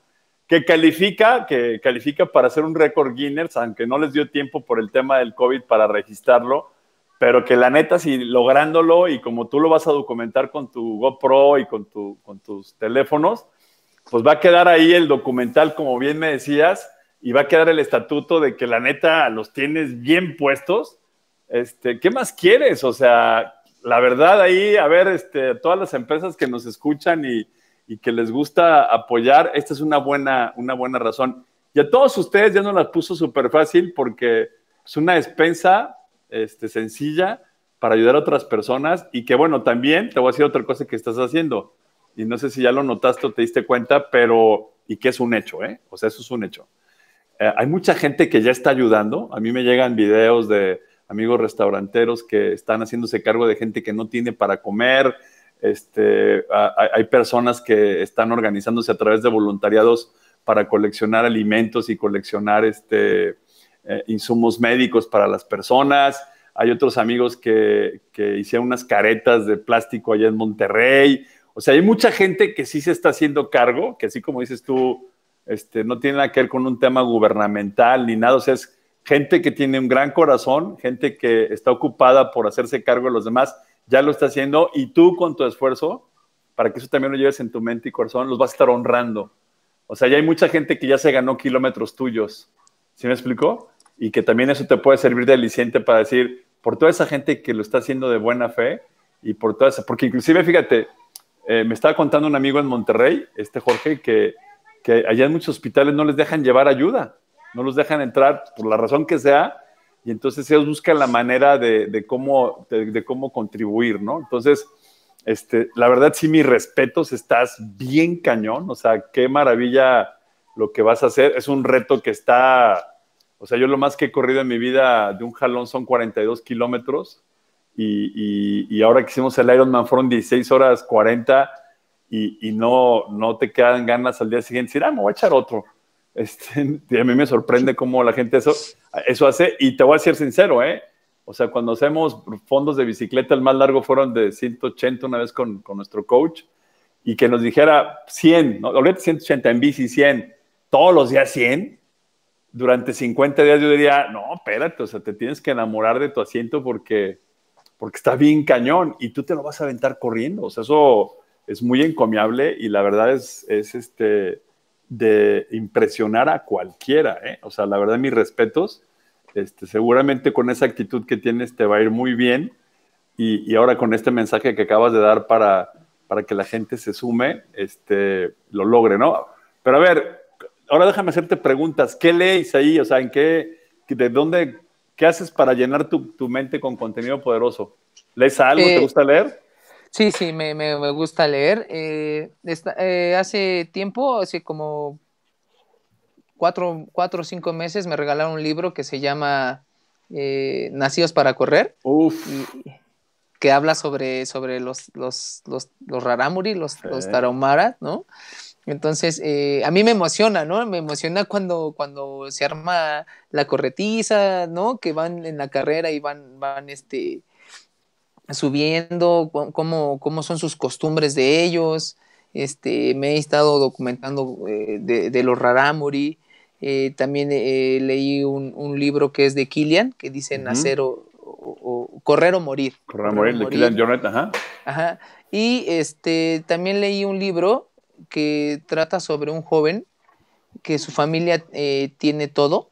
que califica, que califica para hacer un récord Guinness, aunque no les dio tiempo por el tema del COVID para registrarlo pero que la neta, si lográndolo y como tú lo vas a documentar con tu GoPro y con, tu, con tus teléfonos, pues va a quedar ahí el documental, como bien me decías, y va a quedar el estatuto de que la neta los tienes bien puestos. Este, ¿Qué más quieres? O sea, la verdad ahí, a ver, este, todas las empresas que nos escuchan y, y que les gusta apoyar, esta es una buena, una buena razón. Y a todos ustedes ya no las puso súper fácil porque es una despensa este, sencilla para ayudar a otras personas y que bueno, también te voy a decir otra cosa que estás haciendo y no sé si ya lo notaste o te diste cuenta, pero y que es un hecho, ¿eh? O sea, eso es un hecho. Eh, hay mucha gente que ya está ayudando. A mí me llegan videos de amigos restauranteros que están haciéndose cargo de gente que no tiene para comer. Este, hay personas que están organizándose a través de voluntariados para coleccionar alimentos y coleccionar este, eh, insumos médicos para las personas. Hay otros amigos que, que hicieron unas caretas de plástico allá en Monterrey. O sea, hay mucha gente que sí se está haciendo cargo, que así como dices tú, este, no tiene nada que ver con un tema gubernamental ni nada. O sea, es gente que tiene un gran corazón, gente que está ocupada por hacerse cargo de los demás, ya lo está haciendo y tú con tu esfuerzo, para que eso también lo lleves en tu mente y corazón, los vas a estar honrando. O sea, ya hay mucha gente que ya se ganó kilómetros tuyos. ¿Sí me explicó? Y que también eso te puede servir de aliciente para decir, por toda esa gente que lo está haciendo de buena fe y por toda esa, porque inclusive, fíjate, eh, me estaba contando un amigo en Monterrey, este Jorge, que, que allá en muchos hospitales no les dejan llevar ayuda, no los dejan entrar por la razón que sea, y entonces ellos buscan la manera de, cómo, cómo contribuir, ¿no? Entonces, este, la verdad, sí, mis respetos, estás bien cañón, o sea, qué maravilla lo que vas a hacer, es un reto que está o sea, yo lo más que he corrido en mi vida de un jalón son 42 kilómetros y, y, ahora que hicimos el Ironman fueron 16 horas 40 y, y, no, no te quedan ganas al día siguiente decir, ah, me voy a echar otro. Este, y a mí me sorprende cómo la gente eso, eso hace y te voy a ser sincero, ¿eh? O sea, cuando hacemos fondos de bicicleta, el más largo fueron de 180 una vez con, con nuestro coach y que nos dijera 100, ¿no? 180 en bici, 100, todos los días 100 durante 50 días yo diría, no, espérate, o sea, te tienes que enamorar de tu asiento porque, porque está bien cañón y tú te lo vas a aventar corriendo. O sea, eso es muy encomiable y la verdad es, es este, de impresionar a cualquiera. ¿eh? O sea, la verdad, mis respetos. Este, seguramente con esa actitud que tienes te va a ir muy bien. Y, y ahora con este mensaje que acabas de dar para, para que la gente se sume, este, lo logre, ¿no? Pero a ver, ahora déjame hacerte preguntas. ¿Qué lees ahí? O sea, ¿en qué, de dónde, qué haces para llenar tu, mente con contenido poderoso? ¿Lees algo? ¿Te eh, gusta leer? Sí, sí, me, me, gusta leer. Eh, eh, hace tiempo, hace como cuatro, o cinco meses, me regalaron un libro que se llama Nacidos para Correr. que habla sobre, sobre los, los, los, los rarámuri, ¿no? Entonces, eh, a mí me emociona, ¿no? Me emociona cuando, cuando se arma la corretiza, ¿no? Que van en la carrera y van, van este, subiendo, cómo, cómo son sus costumbres de ellos. Este, me he estado documentando eh, de, los rarámuri. Eh, también leí un, libro que es de Killian, que dice Nacer o, Correr o Morir. Correr o Morir, de Killian Jornet, ajá. Ajá. Y este, también leí un libro que trata sobre un joven que su familia eh, tiene todo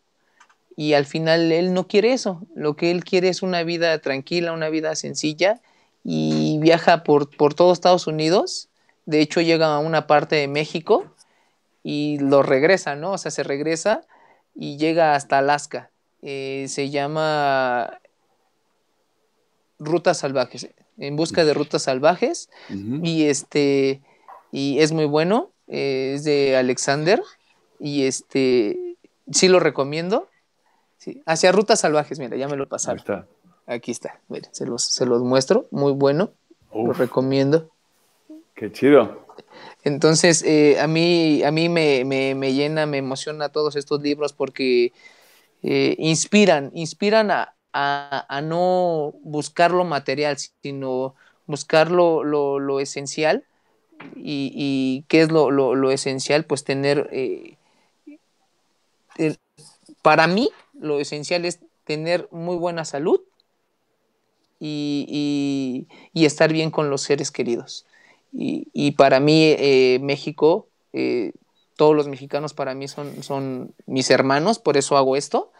y al final él no quiere eso. Lo que él quiere es una vida tranquila, una vida sencilla y viaja por, por todo Estados Unidos. De hecho, llega a una parte de México y lo regresa, ¿no? O sea, se regresa y llega hasta Alaska. Eh, se llama Rutas Salvajes, en busca de rutas salvajes. Y este y es muy bueno, eh, es de Alexander y este sí lo recomiendo. hacia Rutas Salvajes, mira, ya me lo pasaron. Aquí está. Aquí está, mira, se los, se los muestro, muy bueno, lo recomiendo. Qué chido. Entonces, eh, a mí, a mí me, llena, me emociona todos estos libros porque eh, inspiran, inspiran a, no buscar lo material, sino buscar lo esencial y, qué es lo, esencial, pues tener, eh, para mí lo esencial es tener muy buena salud y, estar bien con los seres queridos. Y, para mí eh, México, eh, todos los mexicanos para mí son, son mis hermanos, por eso hago esto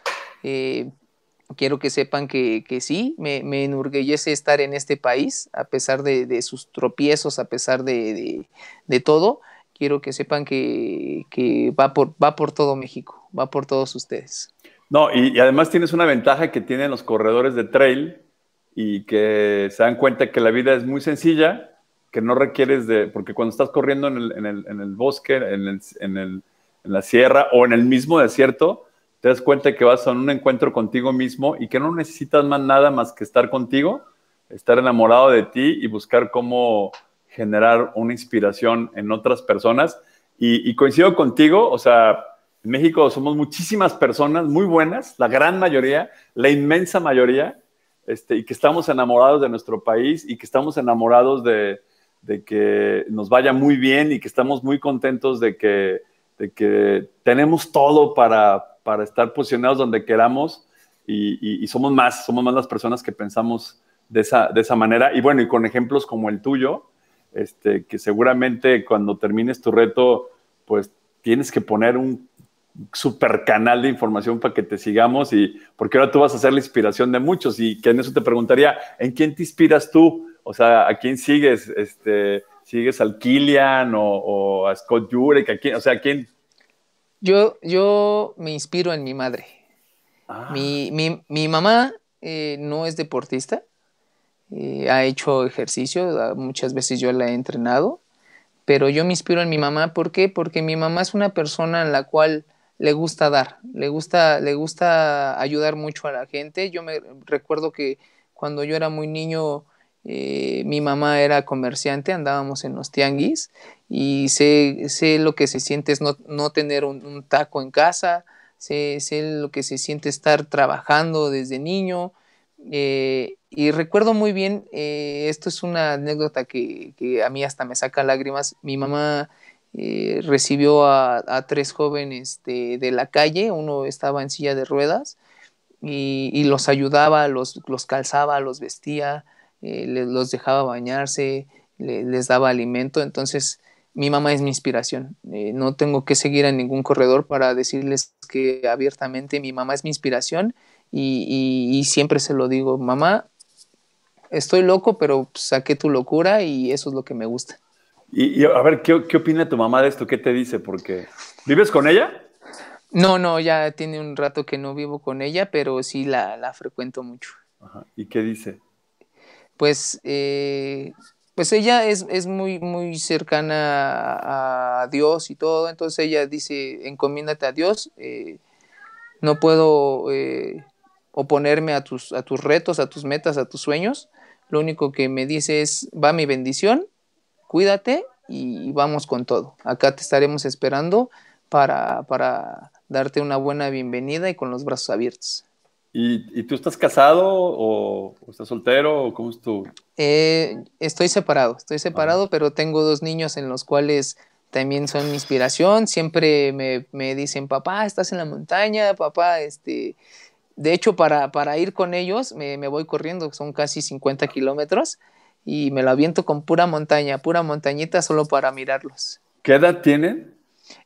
quiero que sepan que, que sí, me, enorgullece estar en este país, a pesar de, de sus tropiezos, a pesar de, de, todo. Quiero que sepan que, que va, por, va, por, todo México, va por todos ustedes. No, y, además tienes una ventaja que tienen los corredores de trail y que se dan cuenta que la vida es muy sencilla, que no requieres de, porque cuando estás corriendo en el, en el, en el bosque, en, el, en la sierra o en el mismo desierto, te das cuenta que vas a un encuentro contigo mismo y que no necesitas más nada más que estar contigo, estar enamorado de ti y buscar cómo generar una inspiración en otras personas. Y, coincido contigo, o sea, en México somos muchísimas personas muy buenas, la gran mayoría, la inmensa mayoría, este, y que estamos enamorados de nuestro país y que estamos enamorados de, de que nos vaya muy bien y que estamos muy contentos de que, de que tenemos todo para, para estar posicionados donde queramos y, somos más, somos más las personas que pensamos de esa, de esa manera. Y bueno, y con ejemplos como el tuyo, este, que seguramente cuando termines tu reto, pues tienes que poner un super canal de información para que te sigamos y porque ahora tú vas a ser la inspiración de muchos y que en eso te preguntaría, ¿en quién te inspiras tú? O sea, ¿a quién sigues? Este, ¿Sigues al Killian o, o a Scott Jurek? O sea, ¿a quién, yo, yo me inspiro en mi madre. Ah. Mi, mi, mamá eh, no es deportista, eh, ha hecho ejercicio, ah, muchas veces yo la he entrenado, pero yo me inspiro en mi mamá. ¿Por qué? Porque mi mamá es una persona en la cual le gusta dar, le gusta, le gusta ayudar mucho a la gente. Yo me recuerdo que cuando yo era muy niño, eh, mi mamá era comerciante, andábamos en los tianguis y sé, lo que se siente es no, tener un, taco en casa, sé, lo que se siente estar trabajando desde niño. Eh, y recuerdo muy bien, eh, esto es una anécdota que, a mí hasta me saca lágrimas, mi mamá eh, recibió a, tres jóvenes de, la calle, uno estaba en silla de ruedas y, los ayudaba, los, calzaba, los vestía, les, los dejaba bañarse, les daba alimento, entonces mi mamá es mi inspiración. Eh, no tengo que seguir a ningún corredor para decirles que abiertamente mi mamá es mi inspiración y, siempre se lo digo, mamá, estoy loco, pero saqué tu locura y eso es lo que me gusta. Y, a ver, ¿qué, opina tu mamá de esto? ¿Qué te dice? Porque ¿vives con ella? No, no, ya tiene un rato que no vivo con ella, pero sí la, frecuento mucho. ¿Y qué dice? Pues eh, pues ella es, muy, muy cercana a, Dios y todo, entonces ella dice, encomiéndate a Dios, eh, no puedo eh, oponerme a tus, a tus retos, a tus metas, a tus sueños, lo único que me dice es, va mi bendición, cuídate y vamos con todo, acá te estaremos esperando para, para darte una buena bienvenida y con los brazos abiertos. ¿Y, tú estás casado o, estás soltero o cómo es tu...? Eh, estoy separado, estoy ah. separado, pero tengo dos niños en los cuales también son mi inspiración. Siempre me, dicen, papá, estás en la montaña, papá, este... De hecho, para, para ir con ellos me, voy corriendo, son casi 50 kilómetros, y me lo aviento con pura montaña, pura montañita solo para mirarlos. ¿Qué edad tienen?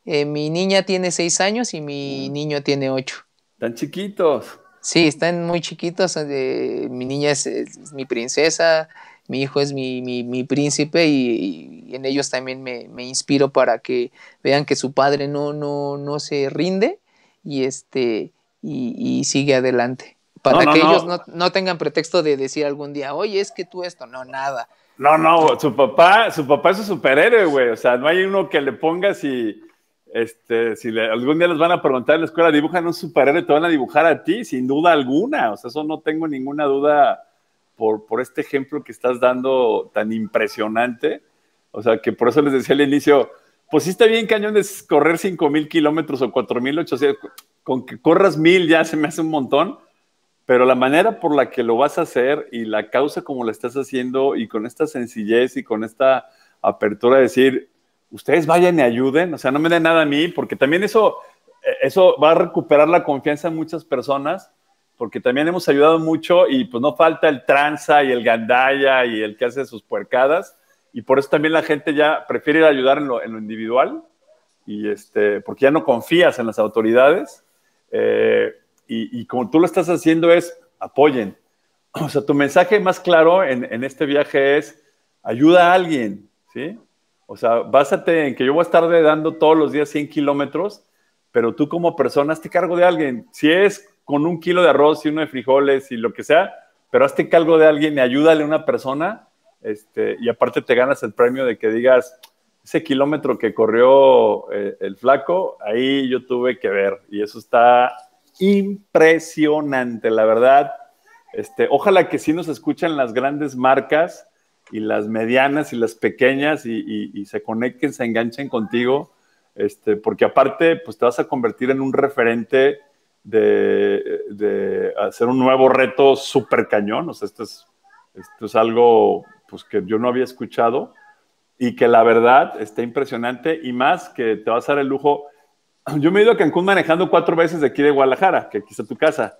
Eh, mi niña tiene 6 años y mi ah. niño tiene 8. Tan chiquitos. Sí, están muy chiquitos. Eh, mi niña es, mi princesa, mi hijo es mi, mi, mi príncipe y, en ellos también me, me, inspiro para que vean que su padre no, no, no se rinde y, este, y, sigue adelante. Para que ellos no, tengan pretexto de decir algún día, oye, es que tú esto, no, nada. No, no, su papá, su papá es un superhéroe, güey. O sea, no hay uno que le pongas y este, si algún día les van a preguntar en la escuela, dibujan un superhéroe, te van a dibujar a ti, sin duda alguna. O sea, eso no tengo ninguna duda por, por este ejemplo que estás dando tan impresionante. O sea, que por eso les decía al inicio, pues sí está bien cañón correr correr 5.000 kilómetros o 4.800, con que corras mil ya se me hace un montón, pero la manera por la que lo vas a hacer y la causa como la estás haciendo y con esta sencillez y con esta apertura de decir, ustedes vayan y ayuden, o sea, no me den nada a mí, porque también eso, eh, eso va a recuperar la confianza en muchas personas, porque también hemos ayudado mucho y pues no falta el tranza y el gandaya y el que hace sus puercadas, y por eso también la gente ya prefiere ir a ayudar en lo, individual, y este, porque ya no confías en las autoridades, eh, y, como tú lo estás haciendo es, apoyen. O sea, tu mensaje más claro en, en este viaje es, ayuda a alguien, ¿sí? O sea, básate en que yo voy a estar dando todos los días 100 kilómetros, pero tú como persona hazte cargo de alguien. Si es con un kilo de arroz y uno de frijoles y lo que sea, pero hazte cargo de alguien y ayúdale a una persona. Este, y aparte te ganas el premio de que digas, ese kilómetro que corrió eh, el flaco, ahí yo tuve que ver. Y eso está impresionante, la verdad. Este, ojalá que sí nos escuchen las grandes marcas y las medianas y las pequeñas y, se conecten, se enganchen contigo, este, porque aparte pues te vas a convertir en un referente de, de hacer un nuevo reto súper cañón, o sea, esto es, esto es algo pues que yo no había escuchado y que la verdad está impresionante y más que te vas a dar el lujo. Yo me he ido a Cancún manejando cuatro veces de aquí de Guadalajara, que aquí está tu casa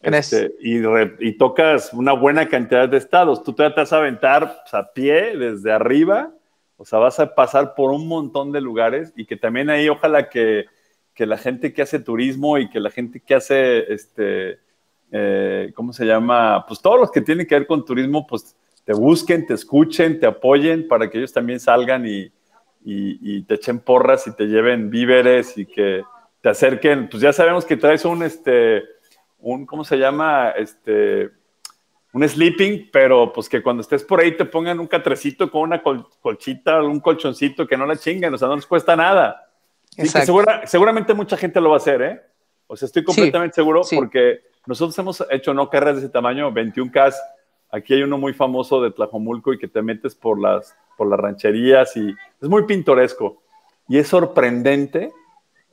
este, y, y, tocas una buena cantidad de estados. Tú te vas a aventar a pie desde arriba, o sea, vas a pasar por un montón de lugares y que también ahí ojalá que, que la gente que hace turismo y que la gente que hace, este, eh, ¿cómo se llama? Pues todos los que tienen que ver con turismo, pues te busquen, te escuchen, te apoyen para que ellos también salgan y, y, y te echen porras y te lleven víveres y que te acerquen. Pues ya sabemos que traes un, este, un, ¿cómo se llama? Este, un sleeping, pero pues que cuando estés por ahí te pongan un catrecito con una colchita, un colchoncito que no la chinguen, o sea, no les cuesta nada. seguramente mucha gente lo va a hacer, ¿eh? O sea, estoy completamente seguro porque nosotros hemos hecho no carreras de ese tamaño, 21K. Aquí hay uno muy famoso de Tlajomulco y que te metes por las, por las rancherías y es muy pintoresco. Y es sorprendente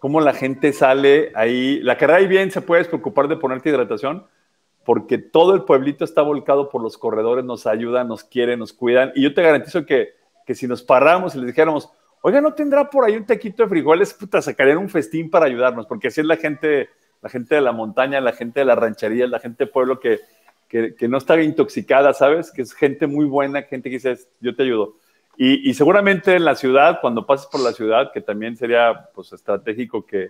cómo la gente sale ahí. La carrera ahí bien se puede preocupar de ponerte hidratación, porque todo el pueblito está volcado por los corredores, nos ayudan, nos quieren, nos cuidan. Y yo te garantizo que, si nos paramos y les dijéramos, oiga, ¿no tendrá por ahí un taquito de frijoles? Puta, sacarían un festín para ayudarnos, porque así es la gente, la gente de la montaña, la gente de la ranchería, la gente de pueblo que, que no está intoxicada, ¿sabes? Que es gente muy buena, gente que dice, yo te ayudo. Y, seguramente en la ciudad, cuando pases por la ciudad, que también sería pues, estratégico que,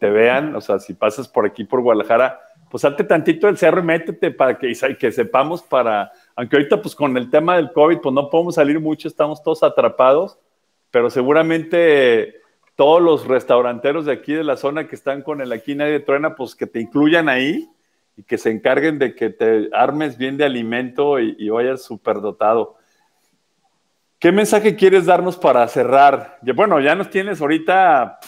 te vean, o sea, si pasas por aquí, por Guadalajara, pues salte tantito del cerro y métete para que, que sepamos para, aunque ahorita pues con el tema del COVID, pues no podemos salir mucho, estamos todos atrapados, pero seguramente todos los restauranteros de aquí de la zona que están con el aquí nadie truena, pues que te incluyan ahí y que se encarguen de que te armes bien de alimento y, y vayas superdotado. ¿Qué mensaje quieres darnos para cerrar? Bueno, ya nos tienes ahorita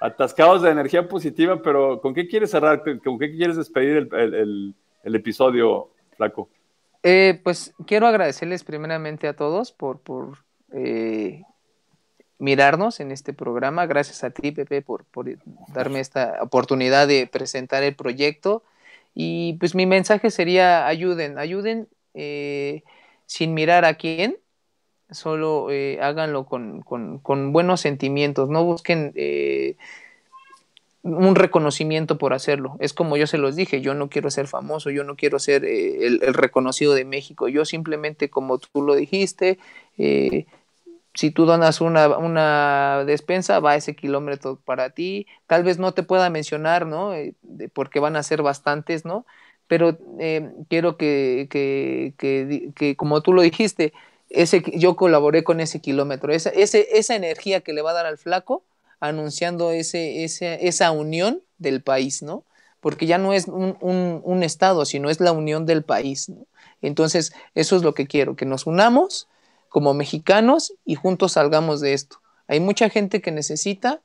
atascados de energía positiva, pero ¿con qué quieres cerrar? ¿Con qué quieres despedir el, episodio, Flaco? Eh, pues quiero agradecerles primeramente a todos por, eh, mirarnos en este programa. Gracias a ti, Pepe, por, darme esta oportunidad de presentar el proyecto. Y pues mi mensaje sería ayuden, ayuden eh, sin mirar a quién, solo eh, háganlo con, buenos sentimientos, no busquen eh, un reconocimiento por hacerlo. Es como yo se los dije, yo no quiero ser famoso, yo no quiero ser eh, el, reconocido de México, yo simplemente como tú lo dijiste, si tú donas una, despensa, va ese kilómetro para ti, tal vez no te pueda mencionar, ¿no? porque van a ser bastantes, ¿no? Pero quiero que, como tú lo dijiste, ese, yo colaboré con ese kilómetro, esa, ese, esa energía que le va a dar al flaco anunciando ese, esa unión del país, ¿no? Porque ya no es un, un, Estado, sino es la unión del país, ¿no? Entonces, eso es lo que quiero, que nos unamos como mexicanos y juntos salgamos de esto. Hay mucha gente que necesita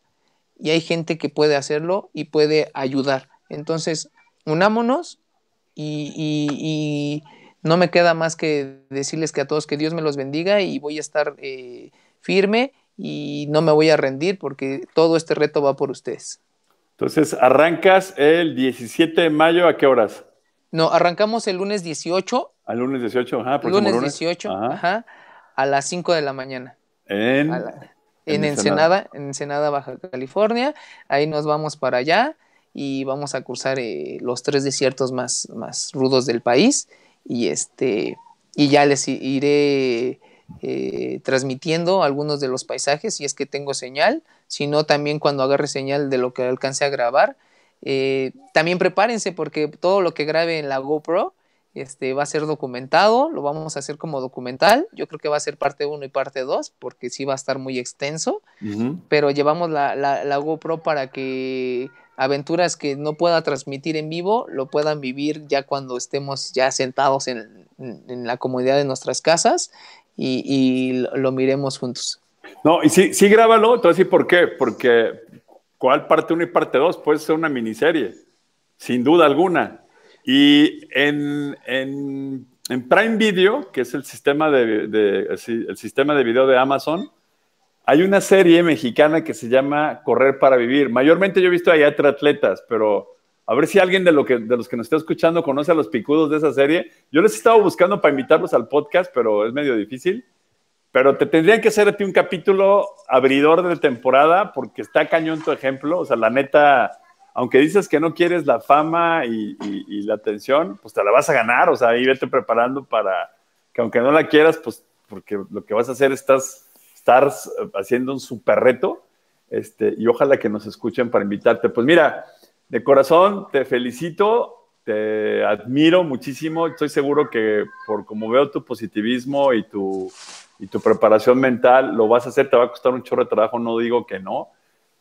y hay gente que puede hacerlo y puede ayudar. Entonces, unámonos y no me queda más que decirles que a todos que Dios me los bendiga y voy a estar eh, firme y no me voy a rendir porque todo este reto va por ustedes. Entonces, arrancas el 17 de mayo, ¿a qué horas? No, arrancamos el lunes 18. Al lunes 18, ajá. lunes, lunes 18, ajá. a las 5 de la mañana. En, Ensenada, Ensenada, Baja California. Ahí nos vamos para allá y vamos a cursar eh, los tres desiertos más, más rudos del país y este y ya les iré eh, transmitiendo algunos de los paisajes si es que tengo señal, sino también cuando agarre señal de lo que alcance a grabar. Eh, también prepárense porque todo lo que grabe en la GoPro este, va a ser documentado, lo vamos a hacer como documental, yo creo que va a ser parte 1 y parte 2 porque sí va a estar muy extenso, pero llevamos la GoPro para que aventuras que no pueda transmitir en vivo lo puedan vivir ya cuando estemos ya sentados en, la comodidad de nuestras casas y, lo, miremos juntos. No, y sí, sí grábalo, entonces, ¿y por qué? Porque ¿cuál parte 1 y parte 2? Puede ser una miniserie, sin duda alguna. Y en, en, en Prime Video, que es el sistema de, de, el sistema de video de Amazon, hay una serie mexicana que se llama Correr para Vivir. Mayormente yo he visto ahí a atletas, pero a ver si alguien de, lo que, de los que nos está escuchando conoce a los picudos de esa serie. Yo les estaba buscando para invitarlos al podcast, pero es medio difícil. Pero te tendrían que hacer a ti un capítulo abridor de temporada porque está cañón tu ejemplo. O sea, la neta, aunque dices que no quieres la fama y, y la atención, pues te la vas a ganar. O sea, ahí vete preparando para que aunque no la quieras, pues porque lo que vas a hacer estás estás eh, haciendo un super reto. Este, y ojalá que nos escuchen para invitarte. Pues mira, de corazón te felicito, te admiro muchísimo. Estoy seguro que por como veo tu positivismo y tu, y tu preparación mental, lo vas a hacer. Te va a costar un chorro de trabajo, no digo que no,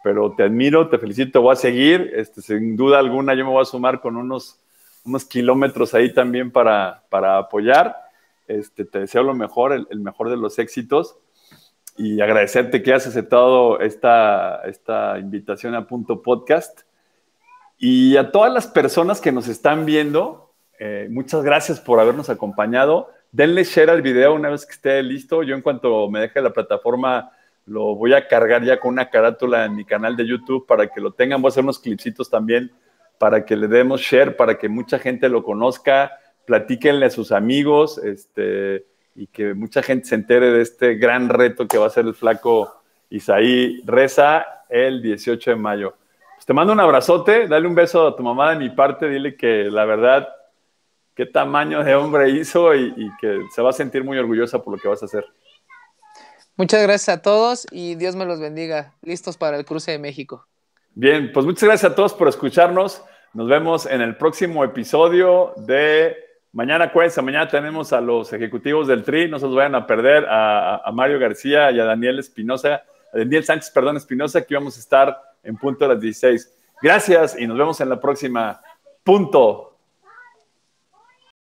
pero te admiro, te felicito, voy a seguir. Este, sin duda alguna, yo me voy a sumar con unos, unos kilómetros ahí también para, para apoyar. Este, te deseo lo mejor, el mejor de los éxitos y agradecerte que has aceptado esta, esta invitación a Punto Podcast. Y a todas las personas que nos están viendo, eh, muchas gracias por habernos acompañado. Denle share al video una vez que esté listo. Yo en cuanto me deje la plataforma, lo voy a cargar ya con una carátula en mi canal de YouTube para que lo tengan. Voy a hacer unos clipsitos también para que le demos share, para que mucha gente lo conozca. Platíquenle a sus amigos. Este, y que mucha gente se entere de este gran reto que va a ser el flaco Isaí Reza el 18 de mayo. Pues te mando un abrazote, dale un beso a tu mamá de mi parte, dile que la verdad, qué tamaño de hombre hizo y, y que se va a sentir muy orgullosa por lo que vas a hacer. Muchas gracias a todos y Dios me los bendiga. Listos para el cruce de México. Bien, pues muchas gracias a todos por escucharnos. Nos vemos en el próximo episodio de Mañana, pues, mañana tenemos a los ejecutivos del TRI, no se los vayan a perder, a, Mario García y a Daniel Espinosa, a Daniel Sánchez, perdón, Espinosa, que vamos a estar en punto a las 16. Gracias y nos vemos en la próxima. Punto.